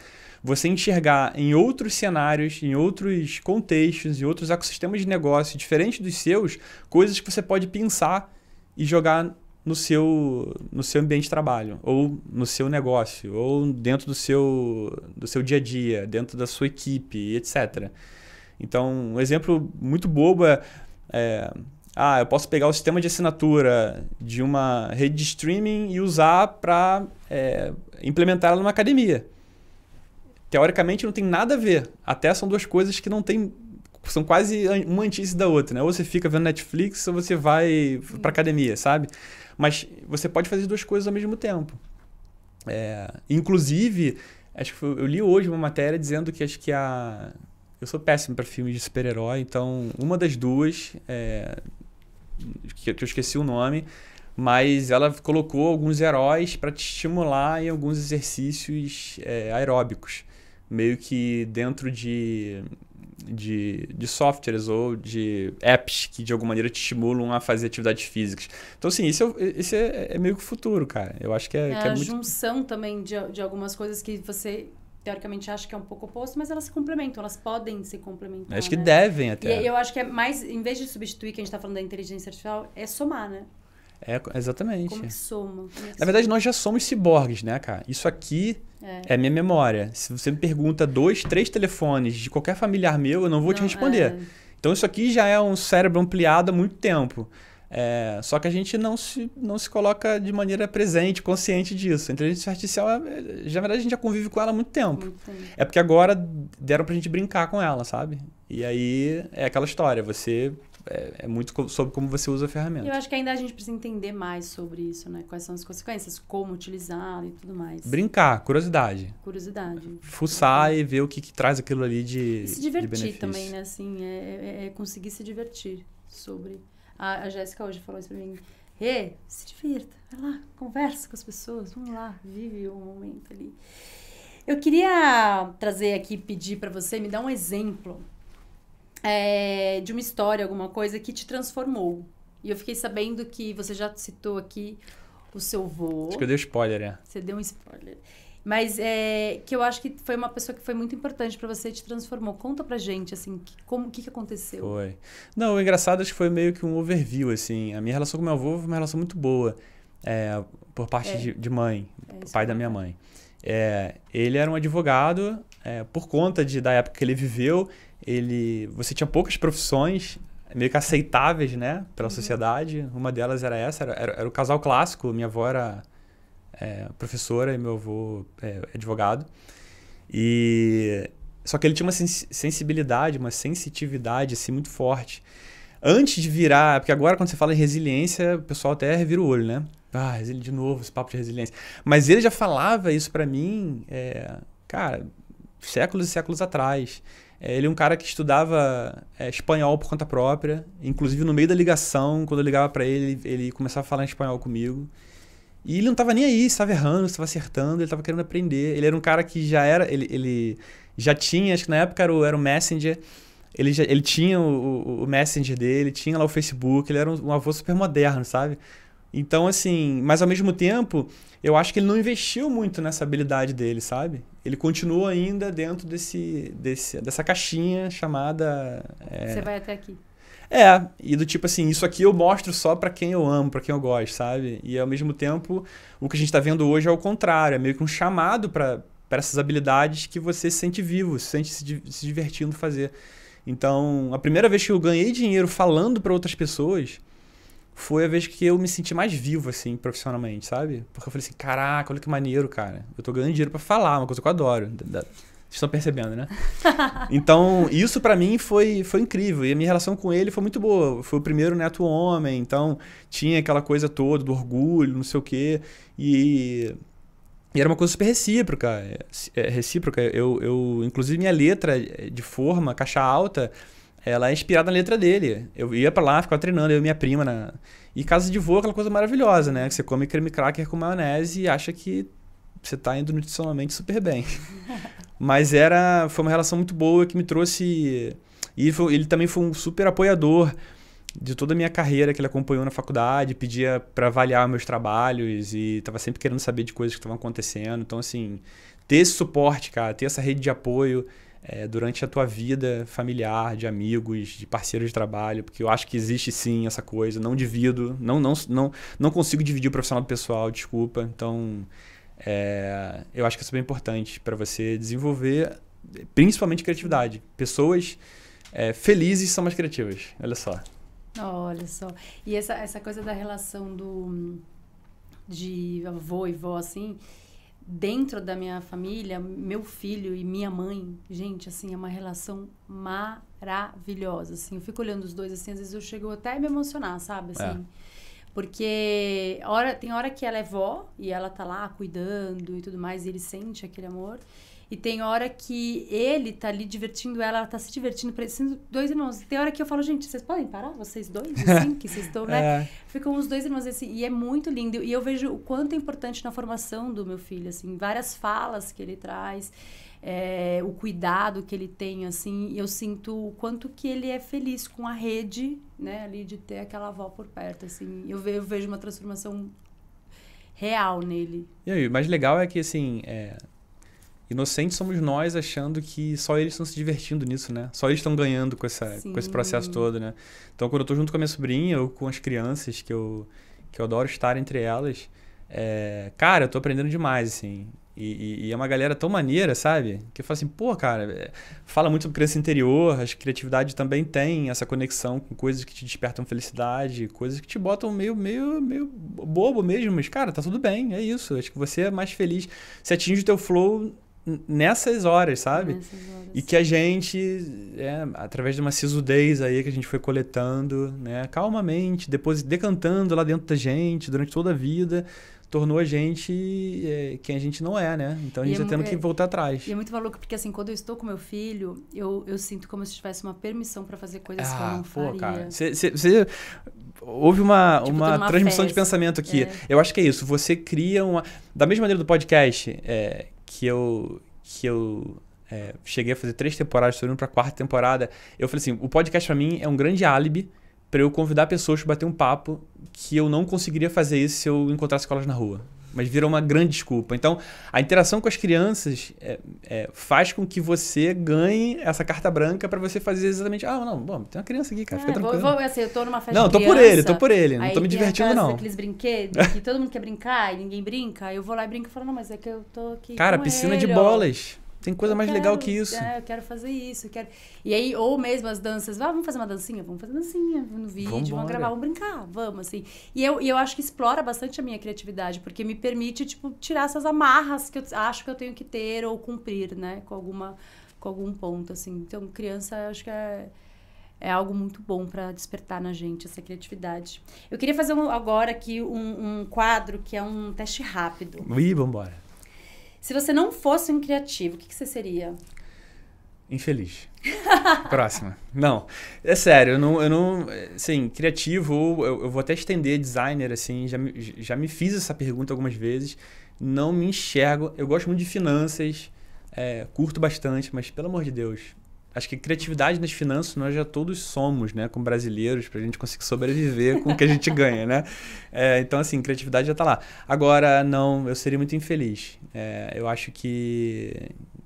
você enxergar em outros cenários, em outros contextos, em outros ecossistemas de negócio diferentes dos seus, coisas que você pode pensar e jogar no seu, no seu ambiente de trabalho, ou no seu negócio, ou dentro do seu, do seu dia a dia, dentro da sua equipe, etc. Então, um exemplo muito bobo é, é ah, eu posso pegar o sistema de assinatura de uma rede de streaming e usar para é, implementar ela numa academia. Teoricamente não tem nada a ver. Até são duas coisas que não tem. São quase uma antítese da outra, né? Ou você fica vendo Netflix ou você vai para academia, sabe? Mas você pode fazer duas coisas ao mesmo tempo. É, inclusive, acho que foi, eu li hoje uma matéria dizendo que acho que a eu sou péssimo para filmes de super-herói, então uma das duas, é, que, que eu esqueci o nome, mas ela colocou alguns heróis para te estimular em alguns exercícios é, aeróbicos, meio que dentro de, de, de, softwares ou de apps que de alguma maneira te estimulam a fazer atividades físicas. Então, assim, isso é, é, é meio que o futuro, cara. Eu acho que é. é que é a muito... junção também de, de algumas coisas que você teoricamente acha que é um pouco oposto, mas elas se complementam, elas podem se complementar. Acho que né? devem até. E eu acho que é mais, em vez de substituir que a gente está falando da inteligência artificial, é somar, né? É, exatamente. Como que soma? Como é que Na verdade, nós já somos ciborgues, né, cara? Isso aqui é. é. minha memória. Se você me pergunta dois, três telefones de qualquer familiar meu, eu não vou não, te responder. É... Então, isso aqui já é um cérebro ampliado há muito tempo. É, só que a gente não se, não se coloca de maneira presente, consciente disso. A inteligência artificial, é, é, já, na verdade, a gente já convive com ela há muito tempo. É porque agora deram pra gente brincar com ela, sabe? E aí é aquela história, você. É, é muito sobre como você usa a ferramenta. Eu acho que ainda a gente precisa entender mais sobre isso, né? Quais são as consequências, como utilizá-la e tudo mais. Brincar, curiosidade. Curiosidade. Fuçar e ver o que, que traz aquilo ali de. E se divertir de também, né? Assim, é, é conseguir se divertir sobre a, a Jéssica hoje falou isso pra mim. Rê, hey, se divirta, vai lá, conversa com as pessoas, vamos lá, vive um momento ali. Eu queria trazer aqui, pedir para você me dar um exemplo é, de uma história, alguma coisa que te transformou. E eu fiquei sabendo que você já citou aqui o seu voo. Acho que eu dei spoiler, né? Você deu um spoiler. Mas é, que eu acho que foi uma pessoa que foi muito importante para você, te transformou. Conta pra gente, assim, que, como que, que aconteceu? Foi. Não, o engraçado acho é que foi meio que um overview, assim. A minha relação com meu avô foi uma relação muito boa, é, por parte é. de, de, mãe, é, pai é da minha mãe. ele era um advogado, por conta de, da época que ele viveu, ele, você tinha poucas profissões meio que aceitáveis, né, pela uhum. sociedade. Uma delas era essa, era, era, era o casal clássico. Minha avó era é, professora e meu avô é advogado. E só que ele tinha uma sensibilidade, uma sensitividade assim muito forte. Antes de virar, porque agora quando você fala em resiliência, o pessoal até revira o olho, né? Ah, de novo, esse papo de resiliência. Mas ele já falava isso para mim, é, cara, séculos e séculos atrás. É, ele é um cara que estudava é, espanhol por conta própria. Inclusive, no meio da ligação, quando eu ligava para ele, ele começava a falar em espanhol comigo. E ele não estava nem aí, estava errando, estava acertando, ele estava querendo aprender. Ele era um cara que já era, ele, ele já tinha, acho que na época era o, era o Messenger, ele, já, ele tinha o, o, Messenger dele, tinha lá o Facebook, ele era um, um avô super moderno, sabe? Então, assim, mas ao mesmo tempo, eu acho que ele não investiu muito nessa habilidade dele, sabe? Ele continuou ainda dentro desse, desse, dessa caixinha chamada. É... Você vai até aqui. É, e do tipo assim, isso aqui eu mostro só para quem eu amo, para quem eu gosto, sabe? E ao mesmo tempo, o que a gente tá vendo hoje é o contrário, é meio que um chamado para essas habilidades que você se sente vivo, se sente se, se divertindo fazer. Então, a primeira vez que eu ganhei dinheiro falando para outras pessoas, foi a vez que eu me senti mais vivo, assim, profissionalmente, sabe? Porque eu falei assim, caraca, olha que maneiro, cara. Eu tô ganhando dinheiro para falar, uma coisa que eu adoro estão percebendo, né? [laughs] Então, isso para mim foi, foi incrível. E a minha relação com ele foi muito boa. Foi o primeiro neto homem, então tinha aquela coisa toda do orgulho, não sei o quê. E, e era uma coisa super recíproca. É, é recíproca. Eu, eu, inclusive, minha letra é, de forma, caixa alta, ela é inspirada na letra dele. Eu ia para lá, ficava treinando, eu e minha prima. Na... E casa de voo, é aquela coisa maravilhosa, né? você come creme cracker com maionese e acha que você tá indo nutricionalmente super bem. [laughs] Mas era, foi uma relação muito boa que me trouxe. E ele, foi, ele também foi um super apoiador de toda a minha carreira que ele acompanhou na faculdade, pedia para avaliar meus trabalhos e estava sempre querendo saber de coisas que estavam acontecendo. Então, assim, ter esse suporte, cara, ter essa rede de apoio é, durante a tua vida familiar, de amigos, de parceiros de trabalho, porque eu acho que existe sim essa coisa. Não divido, não, não, não, não consigo dividir o profissional do pessoal, desculpa. Então, é, eu acho que isso é bem importante para você desenvolver, principalmente criatividade. Pessoas é, felizes são mais criativas. Olha só. Olha só. E essa, essa coisa da relação do de avô e vó, assim, dentro da minha família, meu filho e minha mãe, gente, assim, é uma relação maravilhosa, assim. Eu fico olhando os dois, assim, às vezes eu chego até a me emocionar, sabe? É. Assim, é porque hora, tem hora que ela é vó e ela tá lá cuidando e tudo mais, e ele sente aquele amor. E tem hora que ele tá ali divertindo ela, ela tá se divertindo, parecendo dois irmãos. Tem hora que eu falo, gente, vocês podem parar? Vocês dois? [laughs] Assim, que vocês estão, né? É. Ficam os dois irmãos assim, e é muito lindo. E eu vejo o quanto é importante na formação do meu filho, assim, várias falas que ele traz é, o cuidado que ele tem, assim, eu sinto o quanto que ele é feliz com a rede, né, ali de ter aquela avó por perto, assim. Eu, ve eu vejo uma transformação real nele. E aí, o mais legal é que, assim, é... inocentes somos nós achando que só eles estão se divertindo nisso, né? Só eles estão ganhando com, essa, com esse processo todo, né? Então, quando eu tô junto com a minha sobrinha ou com as crianças que eu, que eu adoro estar entre elas, é... cara, eu tô aprendendo demais, assim. E, e, e, é uma galera tão maneira, sabe? Que eu falo assim, pô, cara, é, fala muito sobre criança interior, acho que criatividade também tem essa conexão com coisas que te despertam felicidade, coisas que te botam meio, meio, meio bobo mesmo, mas, cara, tá tudo bem, é isso. Acho que você é mais feliz. Você atinge o teu flow nessas horas, sabe? Nessas horas. E que a gente, é, através de uma sisudez aí que a gente foi coletando, né, calmamente, depois decantando lá dentro da gente durante toda a vida, tornou a gente é, quem a gente não é, né? Então a gente está é, tá tendo que voltar atrás. E é muito maluco, porque assim, quando eu estou com meu filho, eu, eu sinto como se tivesse uma permissão para fazer coisas ah, que eu ah, não pô, faria. Cara, você houve uma, tipo, uma transmissão festa. de pensamento aqui. É. Eu acho que é isso. Você cria uma. Da mesma maneira do podcast, é, que eu. Que eu é, cheguei a fazer três temporadas, estou indo para a quarta temporada. Eu falei assim: o podcast para mim é um grande álibi para eu convidar pessoas para bater um papo que eu não conseguiria fazer isso se eu encontrasse escolas na rua. Mas virou uma grande desculpa. Então, a interação com as crianças é, é, faz com que você ganhe essa carta branca para você fazer exatamente. Ah, não, bom, tem uma criança aqui, cara. Fica tranquilo. É, vou, vou, assim, eu tô numa festa Não, tô criança, por ele, tô por ele. Não tô me divertindo, aquelas, não. aqueles brinquedos que [laughs] todo mundo quer brincar e ninguém brinca. Eu vou lá e brinco e falo, não, mas é que eu tô aqui. Cara, piscina ele, de bolas. Tem coisa eu mais quero, legal que isso. É, eu quero fazer isso. Quero... E aí, ou mesmo as danças, ah, vamos fazer uma dancinha? Vamos fazer dancinha no vídeo, Vambora. vamos gravar, vamos brincar, vamos, assim. E eu, e eu acho que explora bastante a minha criatividade, porque me permite, tipo, tirar essas amarras que eu acho que eu tenho que ter ou cumprir, né? Com alguma com algum ponto, assim. Então, criança, eu acho que é, é algo muito bom para despertar na gente essa criatividade. Eu queria fazer um, agora aqui um, um, quadro que é um teste rápido. Ih, vambora. Se você não fosse um criativo, o que, que você seria? Infeliz. [laughs] Próxima. Não, é sério, eu não. Eu não assim, criativo, eu, eu vou até estender designer, assim, já, já me fiz essa pergunta algumas vezes. Não me enxergo. Eu gosto muito de finanças, é, curto bastante, mas pelo amor de Deus, acho que criatividade nas finanças nós já todos somos, né, como brasileiros, para a gente conseguir sobreviver com o que a gente ganha, né? [laughs] É, então, assim, criatividade já está lá. Agora, não, eu seria muito infeliz. É, eu acho que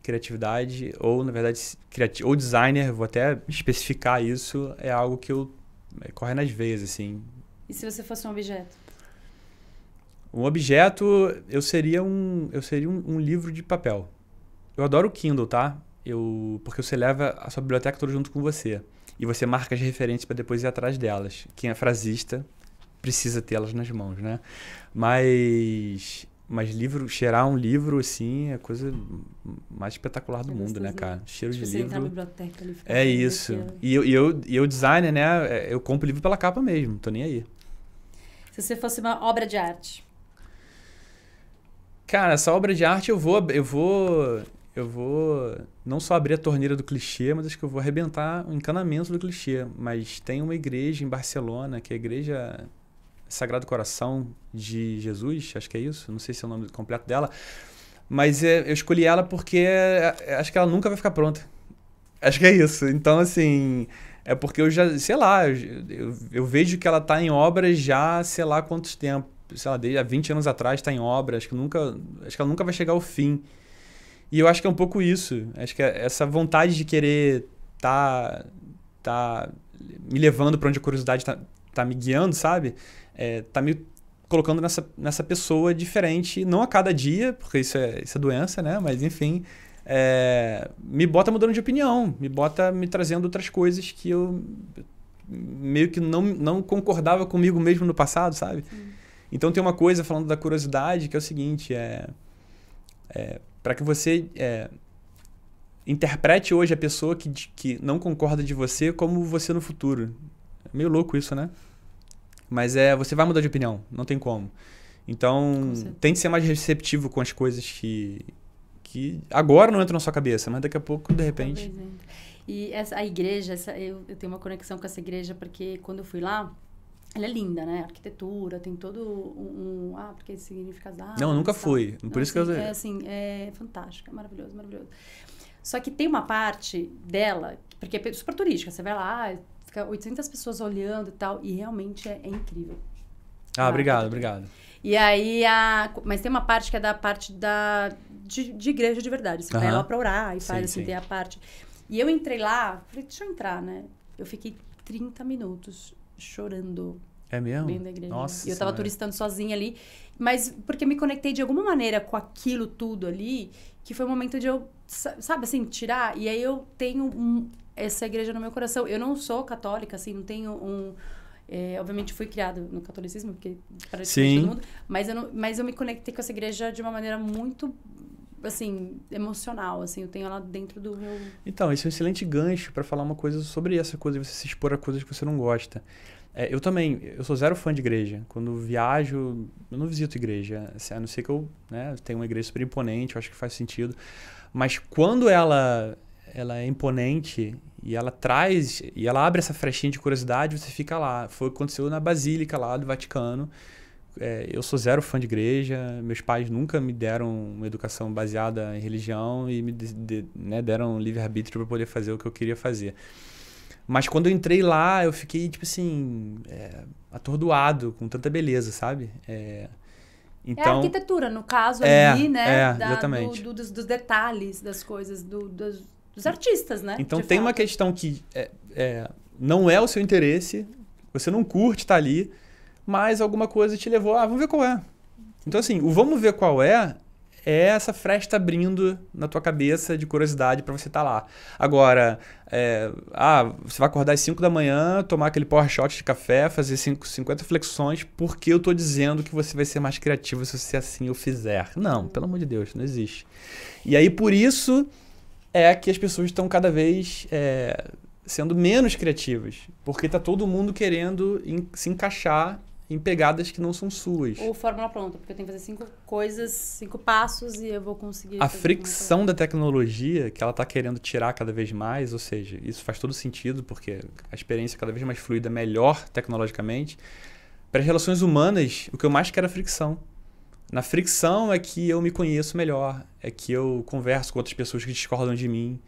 criatividade, ou na verdade, criati ou designer, vou até especificar isso, é algo que eu é, corre nas veias, assim. E se você fosse um objeto? Um objeto, eu seria um, eu seria um, um livro de papel. Eu adoro o Kindle, tá? eu porque você leva a sua biblioteca toda junto com você e você marca as referências para depois ir atrás delas. Quem é frasista precisa tê-las nas mãos, né? Mas mas livro, cheirar um livro assim é a coisa mais espetacular do é mundo, né, né? cara? Cheiro tipo, de livro. Na biblioteca, ele fica é isso. E eu, e eu, e eu designer, né? É, eu compro livro pela capa mesmo, tô nem aí. Se você fosse uma obra de arte, Cara, essa obra de arte eu vou, eu vou, eu vou não só abrir a torneira do clichê, mas acho que eu vou arrebentar o encanamento do clichê. Mas tem uma igreja em Barcelona, que é a Igreja Sagrado Coração de Jesus, acho que é isso, não sei se é o nome completo dela. Mas é, eu escolhi ela porque é, é, acho que ela nunca vai ficar pronta. Acho que é isso. Então, assim, é porque eu já, sei lá, eu, eu, eu vejo que ela está em obras já, sei lá quantos tempos, sei lá, desde há 20 anos atrás está em obra, acho que nunca, acho que ela nunca vai chegar ao fim. E eu acho que é um pouco isso. Acho que é essa vontade de querer tá, tá me levando para onde a curiosidade tá, tá me guiando, sabe? É, tá me colocando nessa, nessa pessoa diferente, não a cada dia, porque isso é, isso é doença, né? Mas enfim, é, me bota mudando de opinião, me bota me trazendo outras coisas que eu meio que não, não concordava comigo mesmo no passado, sabe? Então tem uma coisa falando da curiosidade que é o seguinte, é, é para que você é, interprete hoje a pessoa que, que não concorda de você como você no futuro. É meio louco isso, né? Mas é, você vai mudar de opinião, não tem como. Então, tente ser mais receptivo com as coisas que, que agora não entram na sua cabeça, mas daqui a pouco, de repente. E essa, a igreja, essa, eu, eu tenho uma conexão com essa igreja, porque quando eu fui lá, ela é linda, né? Arquitetura, tem todo um. um ah, porque significa as árvores. Não, nunca fui. Por isso que eu. É assim, é fantástico, é maravilhoso, maravilhoso. Só que tem uma parte dela, porque é super turística, você vai lá, fica 800 pessoas olhando e tal, e realmente é, é incrível. Ah, né? obrigado, obrigado. E aí, a, mas tem uma parte que é da parte da, de, de igreja de verdade. Você vai lá pra orar e faz, sim, assim, sim. tem a parte. E eu entrei lá, falei, deixa eu entrar, né? Eu fiquei 30 minutos chorando. É mesmo? Bem da igreja. Nossa. E eu tava turistando sozinha ali. Mas porque me conectei de alguma maneira com aquilo tudo ali, que foi o momento de eu, sabe assim, tirar. E aí eu tenho um, essa igreja no meu coração. Eu não sou católica, assim, não tenho um. É, obviamente fui criado no catolicismo, porque para todo mundo. Mas eu, não, mas eu me conectei com essa igreja de uma maneira muito assim, emocional, assim, eu tenho ela dentro do meu... Então, esse é um excelente gancho para falar uma coisa sobre essa coisa, você se expor a coisas que você não gosta. É, eu também, eu sou zero fã de igreja. Quando viajo, eu não visito igreja, assim, a não ser que eu né, tenha uma igreja super imponente, eu acho que faz sentido. Mas quando ela, ela é imponente e ela traz, e ela abre essa frechinha de curiosidade, você fica lá. Foi o que aconteceu na Basílica lá do Vaticano, é, eu sou zero fã de igreja, meus pais nunca me deram uma educação baseada em religião e me de, de, né, deram livre-arbítrio para poder fazer o que eu queria fazer. Mas quando eu entrei lá, eu fiquei, tipo assim, é, atordoado com tanta beleza, sabe? É, então, é a então arquitetura, no caso, é, ali, né? É, da, exatamente. Do, do, dos, dos, detalhes das coisas, do, dos, dos, artistas, né? Então tem fato. uma questão que é, é, não é o seu interesse, você não curte estar tá ali, mas alguma coisa te levou, ah, vamos ver qual é. Então, assim, o vamos ver qual é é essa fresta abrindo na tua cabeça de curiosidade para você estar tá lá. Agora, é, ah, você vai acordar às 5 da manhã, tomar aquele power shot de café, fazer cinco, 50 flexões, porque eu estou dizendo que você vai ser mais criativo se você assim o fizer. Não, pelo amor de Deus, não existe. E aí, por isso, é que as pessoas estão cada vez é, sendo menos criativas, porque está todo mundo querendo se encaixar em pegadas que não são suas. Ou fórmula pronta, porque eu tenho que fazer cinco coisas, cinco passos e eu vou conseguir. A fricção da tecnologia que ela está querendo tirar cada vez mais, ou seja, isso faz todo sentido porque a experiência é cada vez mais fluida, melhor tecnologicamente. Para as relações humanas, o que eu mais quero é fricção. Na fricção é que eu me conheço melhor, é que eu converso com outras pessoas que discordam de mim.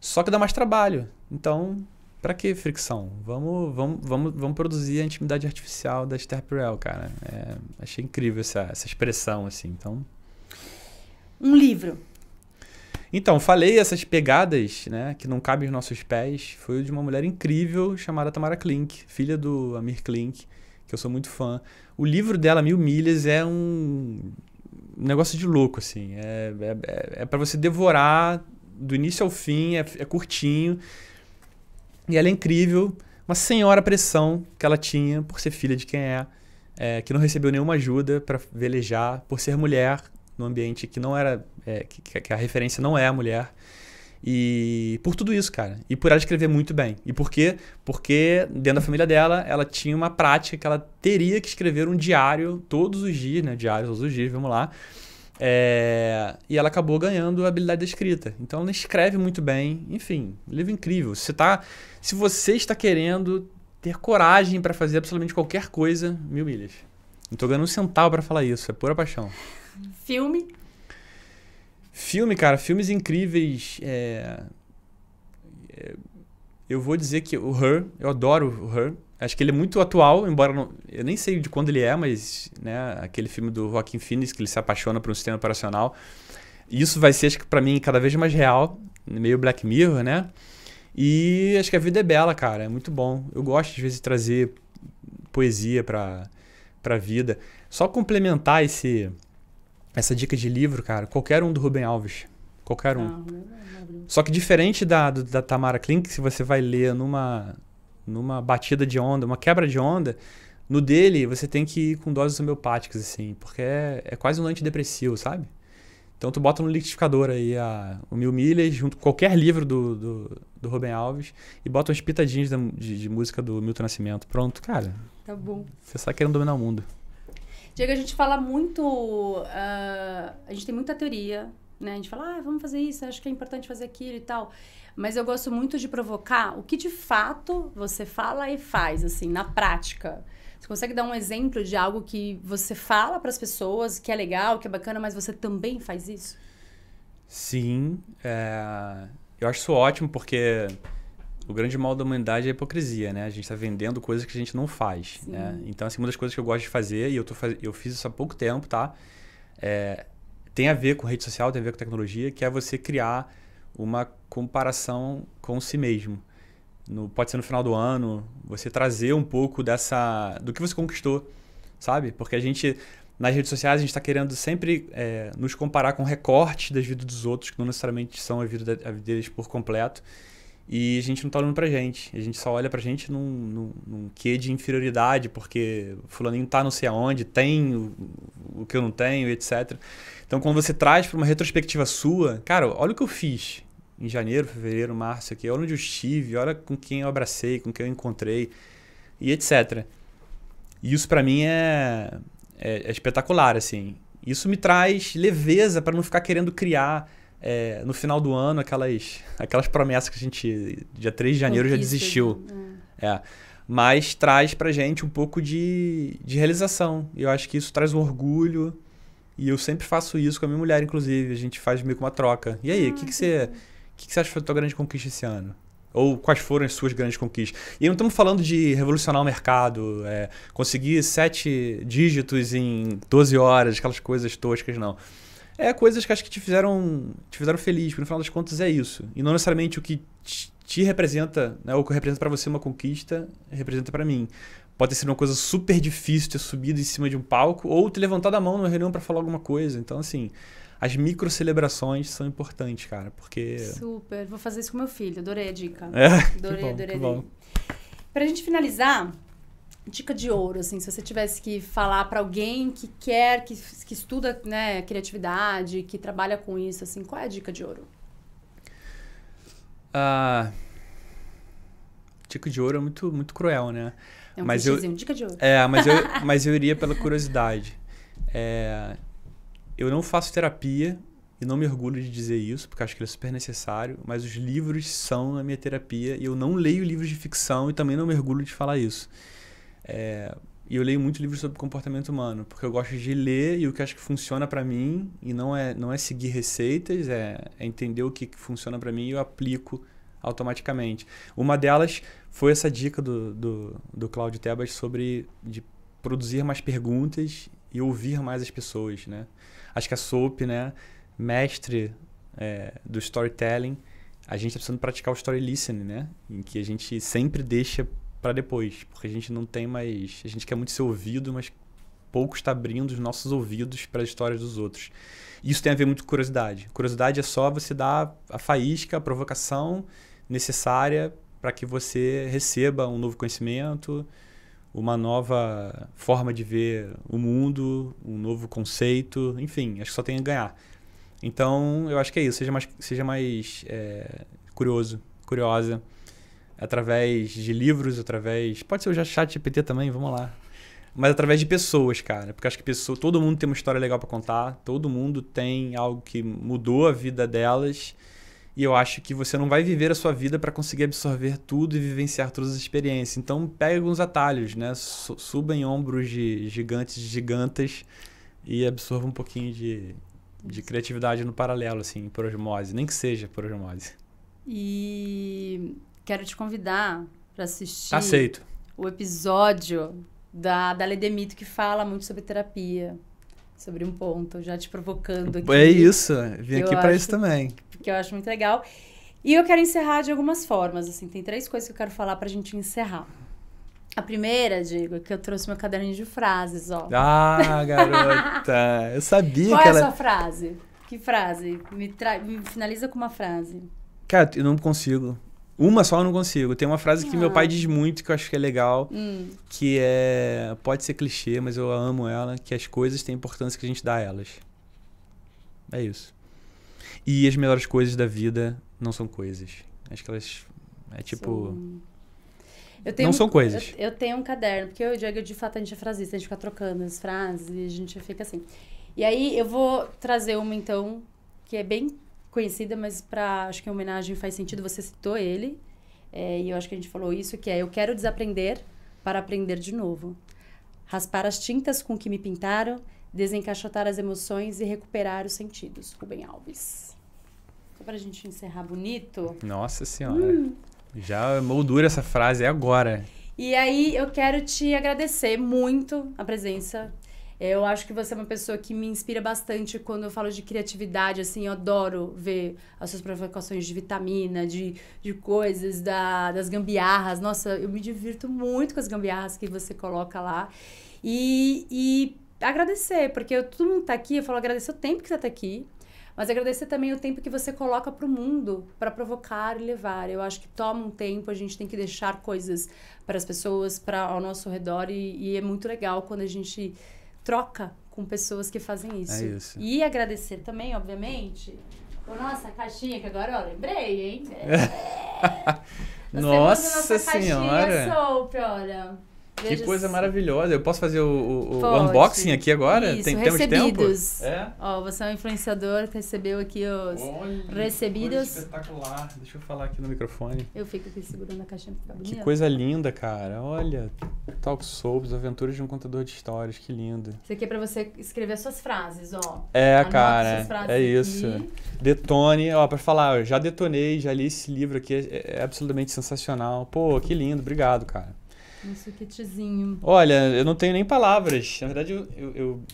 Só que dá mais trabalho. Então, Pra que fricção? Vamos, vamos, vamos, vamos produzir a intimidade artificial da Esther cara. É, achei incrível essa, essa expressão, assim. Então. Um livro. Então, falei essas pegadas, né, que não cabem aos nossos pés. Foi o de uma mulher incrível chamada Tamara Klink, filha do Amir Klink, que eu sou muito fã. O livro dela, Mil Milhas, é um negócio de louco, assim. É, é, é, é para você devorar do início ao fim, é, é curtinho. E ela é incrível, uma senhora pressão que ela tinha por ser filha de quem é, é que não recebeu nenhuma ajuda para velejar, por ser mulher, num ambiente que não era, é, que, que a referência não é a mulher. E por tudo isso, cara. E por ela escrever muito bem. E por quê? Porque dentro da família dela, ela tinha uma prática que ela teria que escrever um diário todos os dias, né? Diário todos os dias, vamos lá. É, e ela acabou ganhando a habilidade da escrita. Então ela escreve muito bem. Enfim, livro incrível. Se, tá, se você está querendo ter coragem para fazer absolutamente qualquer coisa, mil milhas. Não estou ganhando um centavo para falar isso, é pura paixão. Filme? Filme, cara, filmes incríveis. É... é eu vou dizer que o Her, eu adoro o Her. Acho que ele é muito atual, embora não, eu nem sei de quando ele é, mas né, aquele filme do Joaquin Phoenix que ele se apaixona por um sistema operacional. Isso vai ser, acho que para mim, cada vez mais real, meio Black Mirror, né? E acho que a vida é bela, cara, é muito bom. Eu gosto às vezes de trazer poesia para para vida. Só complementar esse essa dica de livro, cara, qualquer um do Rubem Alves. Qualquer um. Ah, é Só que diferente da, da Tamara Klink, se você vai ler numa numa batida de onda, uma quebra de onda, no dele você tem que ir com doses homeopáticas, assim, porque é, é quase um antidepressivo, sabe? Então tu bota no liquidificador aí a, o Mil Milhas, junto com qualquer livro do, do, do Rubem Alves, e bota umas pitadinhas de, de, de, música do Milton Nascimento. Pronto, cara. Tá bom. Você está querendo dominar o mundo. Diego, a gente fala muito. Uh, a gente tem muita teoria, né? A gente fala, ah, vamos fazer isso, acho que é importante fazer aquilo e tal mas eu gosto muito de provocar o que de fato você fala e faz, assim, na prática. Você consegue dar um exemplo de algo que você fala para as pessoas, que é legal, que é bacana, mas você também faz isso? Sim. É... Eu acho isso ótimo porque o grande mal da humanidade é a hipocrisia, né? A gente está vendendo coisas que a gente não faz. Né? Então, assim, uma das coisas que eu gosto de fazer, e eu, tô faz... eu fiz isso há pouco tempo, tá? É... Tem a ver com rede social, tem a ver com tecnologia, que é você criar uma comparação com si mesmo. No, pode ser no final do ano, você trazer um pouco dessa do que você conquistou, sabe? Porque a gente nas redes sociais a gente está querendo sempre é, nos comparar com recortes das vidas dos outros que não necessariamente são a vida, a vida deles por completo e a gente não está olhando para gente, a gente só olha para gente num, num, num quê de inferioridade porque fulaninho tá não sei aonde, tem o, o que eu não tenho, etc. Então quando você traz para uma retrospectiva sua, cara, olha o que eu fiz, em janeiro, fevereiro, março, aqui, olha onde eu estive, olha com quem eu abracei, com quem eu encontrei, e etc. E isso para mim é, é, é, espetacular, assim. Isso me traz leveza para não ficar querendo criar é, no final do ano aquelas, aquelas promessas que a gente, dia 3 de janeiro, já desistiu. Né? É. Mas traz pra gente um pouco de, de realização. Eu acho que isso traz um orgulho. E eu sempre faço isso com a minha mulher, inclusive. A gente faz meio que uma troca. E aí, o que, ah, que você que, que você acha que foi a tua grande conquista esse ano? Ou quais foram as suas grandes conquistas? E não estamos falando de revolucionar o mercado, é, conseguir sete dígitos em 12 horas, aquelas coisas toscas, não. É coisas que acho que te fizeram, te fizeram feliz, porque no final das contas é isso. E não necessariamente o que te, te representa, né, ou o que representa para você uma conquista, representa para mim. Pode ter sido uma coisa super difícil ter subido em cima de um palco ou ter levantado a mão numa reunião para falar alguma coisa. Então, assim, as micro celebrações são importantes, cara, porque... Super. Vou fazer isso com meu filho. Adorei a dica. É, [laughs] adorei, bom, adorei. Bom. Pra gente finalizar, dica de ouro, assim, se você tivesse que falar para alguém que quer, que, que estuda, né, criatividade, que trabalha com isso, assim, qual é a dica de ouro? Ah... Dica de ouro é muito, muito cruel, né? É um mas eu, dica de ouro. É, mas eu, [laughs] mas eu iria pela curiosidade. É, eu não faço terapia e não me orgulho de dizer isso, porque acho que ele é super necessário, mas os livros são a minha terapia e eu não leio livros de ficção e também não me orgulho de falar isso. É, e eu leio muito livros sobre comportamento humano, porque eu gosto de ler e o que acho que funciona para mim, e não é, não é seguir receitas, é, é entender o que funciona para mim e eu aplico automaticamente. Uma delas foi essa dica do, do, do Tebas sobre de produzir mais perguntas e ouvir mais as pessoas, né? acho que a Soap, né? Mestre é, do storytelling, a gente está precisando praticar o story listening, né? Em que a gente sempre deixa para depois, porque a gente não tem mais. A gente quer muito ser ouvido, mas pouco está abrindo os nossos ouvidos para as histórias dos outros. Isso tem a ver muito com curiosidade. Curiosidade é só você dar a faísca, a provocação necessária para que você receba um novo conhecimento, uma nova forma de ver o mundo, um novo conceito, enfim, acho que só tem a ganhar. Então, eu acho que é isso. Seja mais, seja mais é, curioso, curiosa, através de livros, através. Pode ser o chat GPT também, vamos lá. Mas através de pessoas, cara. Porque acho que pessoa, todo mundo tem uma história legal para contar, todo mundo tem algo que mudou a vida delas. E eu acho que você não vai viver a sua vida para conseguir absorver tudo e vivenciar todas as experiências. Então, pegue alguns atalhos, né? Suba em ombros de gigantes, gigantas e absorva um pouquinho de, de criatividade no paralelo, assim, por osmose. Nem que seja por osmose. E quero te convidar para assistir. Aceito. O episódio da, da Ledemito que fala muito sobre terapia sobre um ponto, já te provocando aqui. É isso, vim aqui para isso também. Que eu acho muito legal. E eu quero encerrar de algumas formas, assim, tem três coisas que eu quero falar pra gente encerrar. A primeira, Diego, é que eu trouxe meu caderninho de frases, ó. Ah, garota! [laughs] eu sabia Qual que é ela... Qual é a sua frase? Que frase? Me, tra... Me finaliza com uma frase. Cara, eu não consigo. Uma só eu não consigo. Tem uma frase que meu pai ah. diz muito que eu acho que é legal, hum. que é pode ser clichê, mas eu amo ela, que as coisas têm a importância que a gente dá a elas. É isso. E as melhores coisas da vida não são coisas. Acho que elas é tipo Sim. não um, são coisas. Eu, eu, tenho um caderno, porque eu e o Diego, de fato, a gente é frasista, a gente fica trocando as frases e a gente fica assim. E aí eu vou trazer uma, então, que é bem conhecida, mas para acho que a homenagem faz sentido. Você citou ele é, e eu acho que a gente falou isso que é eu quero desaprender para aprender de novo, raspar as tintas com que me pintaram, desencaixotar as emoções e recuperar os sentidos. Rubem Alves. Só para a gente encerrar bonito. Nossa senhora. Hum. Já moldura essa frase é agora. E aí eu quero te agradecer muito a presença eu acho que você é uma pessoa que me inspira bastante quando eu falo de criatividade, assim, eu adoro ver as suas provocações de vitamina, de, de coisas, da, das gambiarras. Nossa, eu me divirto muito com as gambiarras que você coloca lá. E, e agradecer, porque eu, todo mundo tá aqui, eu falo agradecer o tempo que você tá aqui, mas agradecer também o tempo que você coloca para o mundo para provocar e levar. Eu acho que toma um tempo, a gente tem que deixar coisas para as pessoas, para ao nosso redor e, e é muito legal quando a gente troca com pessoas que fazem é isso. É isso. E agradecer também, obviamente, por nossa caixinha, que agora eu lembrei, hein? [laughs] É. nossa Senhora! Caixinha Soap, olha que coisa maravilhosa. Eu posso fazer o, o, o unboxing aqui agora? Isso, Tem, recebidos. É? Ó, você é um influenciador, recebeu aqui os Olha, recebidos. espetacular. Deixa eu falar aqui no microfone. Eu fico aqui segurando a caixinha pra ficar tá Que coisa linda, cara. Olha, Talk Souls, Aventuras de um Contador de Histórias. Que lindo. Isso aqui é pra você escrever suas frases, ó. É, Anote cara. É isso. Aqui. Detone. Ó, pra falar, eu já detonei, já li esse livro aqui. É, é absolutamente sensacional. Pô, que lindo. Obrigado, cara. Olha, eu não tenho nem palavras. Na verdade, eu, eu, eu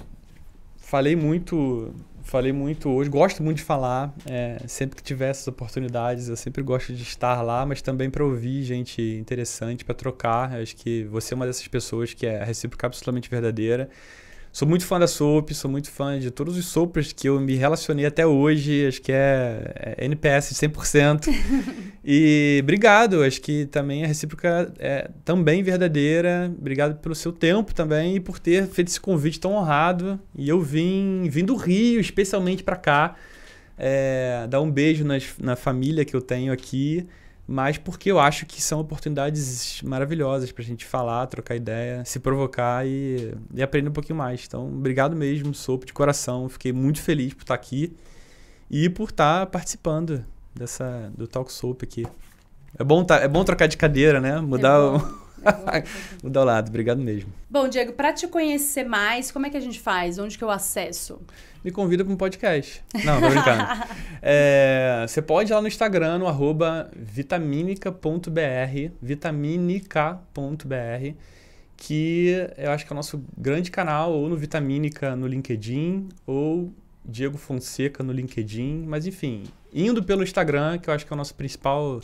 falei muito falei muito hoje, gosto muito de falar. É, sempre que tiver essas oportunidades, eu sempre gosto de estar lá, mas também para ouvir gente interessante, para trocar. Eu acho que você é uma dessas pessoas que é a recíproca absolutamente verdadeira. Sou muito fã da Soap, sou muito fã de todos os Soapers que eu me relacionei até hoje. Acho que é, é NPS 100%. [laughs] E obrigado, acho que também a recíproca é também verdadeira. Obrigado pelo seu tempo também e por ter feito esse convite tão honrado. E eu vim, vim do Rio especialmente para cá, é, dar um beijo nas, na família que eu tenho aqui, mas porque eu acho que são oportunidades maravilhosas para a gente falar, trocar ideia, se provocar e, e aprender um pouquinho mais. Então, obrigado mesmo, Sopo, de coração. Fiquei muito feliz por estar aqui e por estar participando dessa, do talk soap aqui. É bom, tá, é bom trocar de cadeira, né? Mudar é o. [laughs] Mudar o lado, obrigado mesmo. Bom, Diego, para te conhecer mais, como é que a gente faz? Onde que eu acesso? Me convida para um podcast. Não, tô brincando. [laughs] é, você pode ir lá no Instagram, no arroba vitaminica.br, vitaminica.br, que eu acho que é o nosso grande canal, ou no Vitaminica no LinkedIn, ou Diego Fonseca no LinkedIn, mas enfim, indo pelo Instagram, que eu acho que é o nosso principal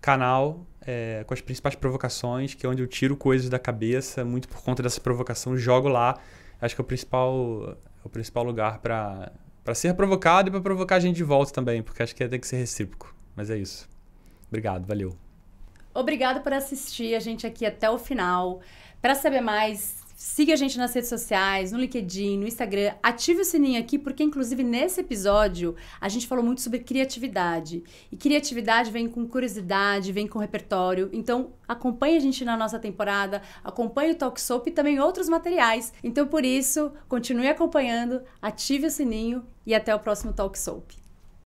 canal, é, com as principais provocações, que é onde eu tiro coisas da cabeça, muito por conta dessa provocação, jogo lá. Acho que é o principal, é o principal lugar para ser provocado e para provocar a gente de volta também, porque acho que tem que ser recíproco. Mas é isso. Obrigado, valeu. Obrigado por assistir a gente aqui até o final. Para saber mais, Siga a gente nas redes sociais, no LinkedIn, no Instagram. Ative o sininho aqui, porque, inclusive, nesse episódio, a gente falou muito sobre criatividade. E criatividade vem com curiosidade, vem com repertório. Então, acompanhe a gente na nossa temporada, acompanhe o Talk Soap e também outros materiais. Então, por isso, continue acompanhando, ative o sininho e até o próximo Talk Soap.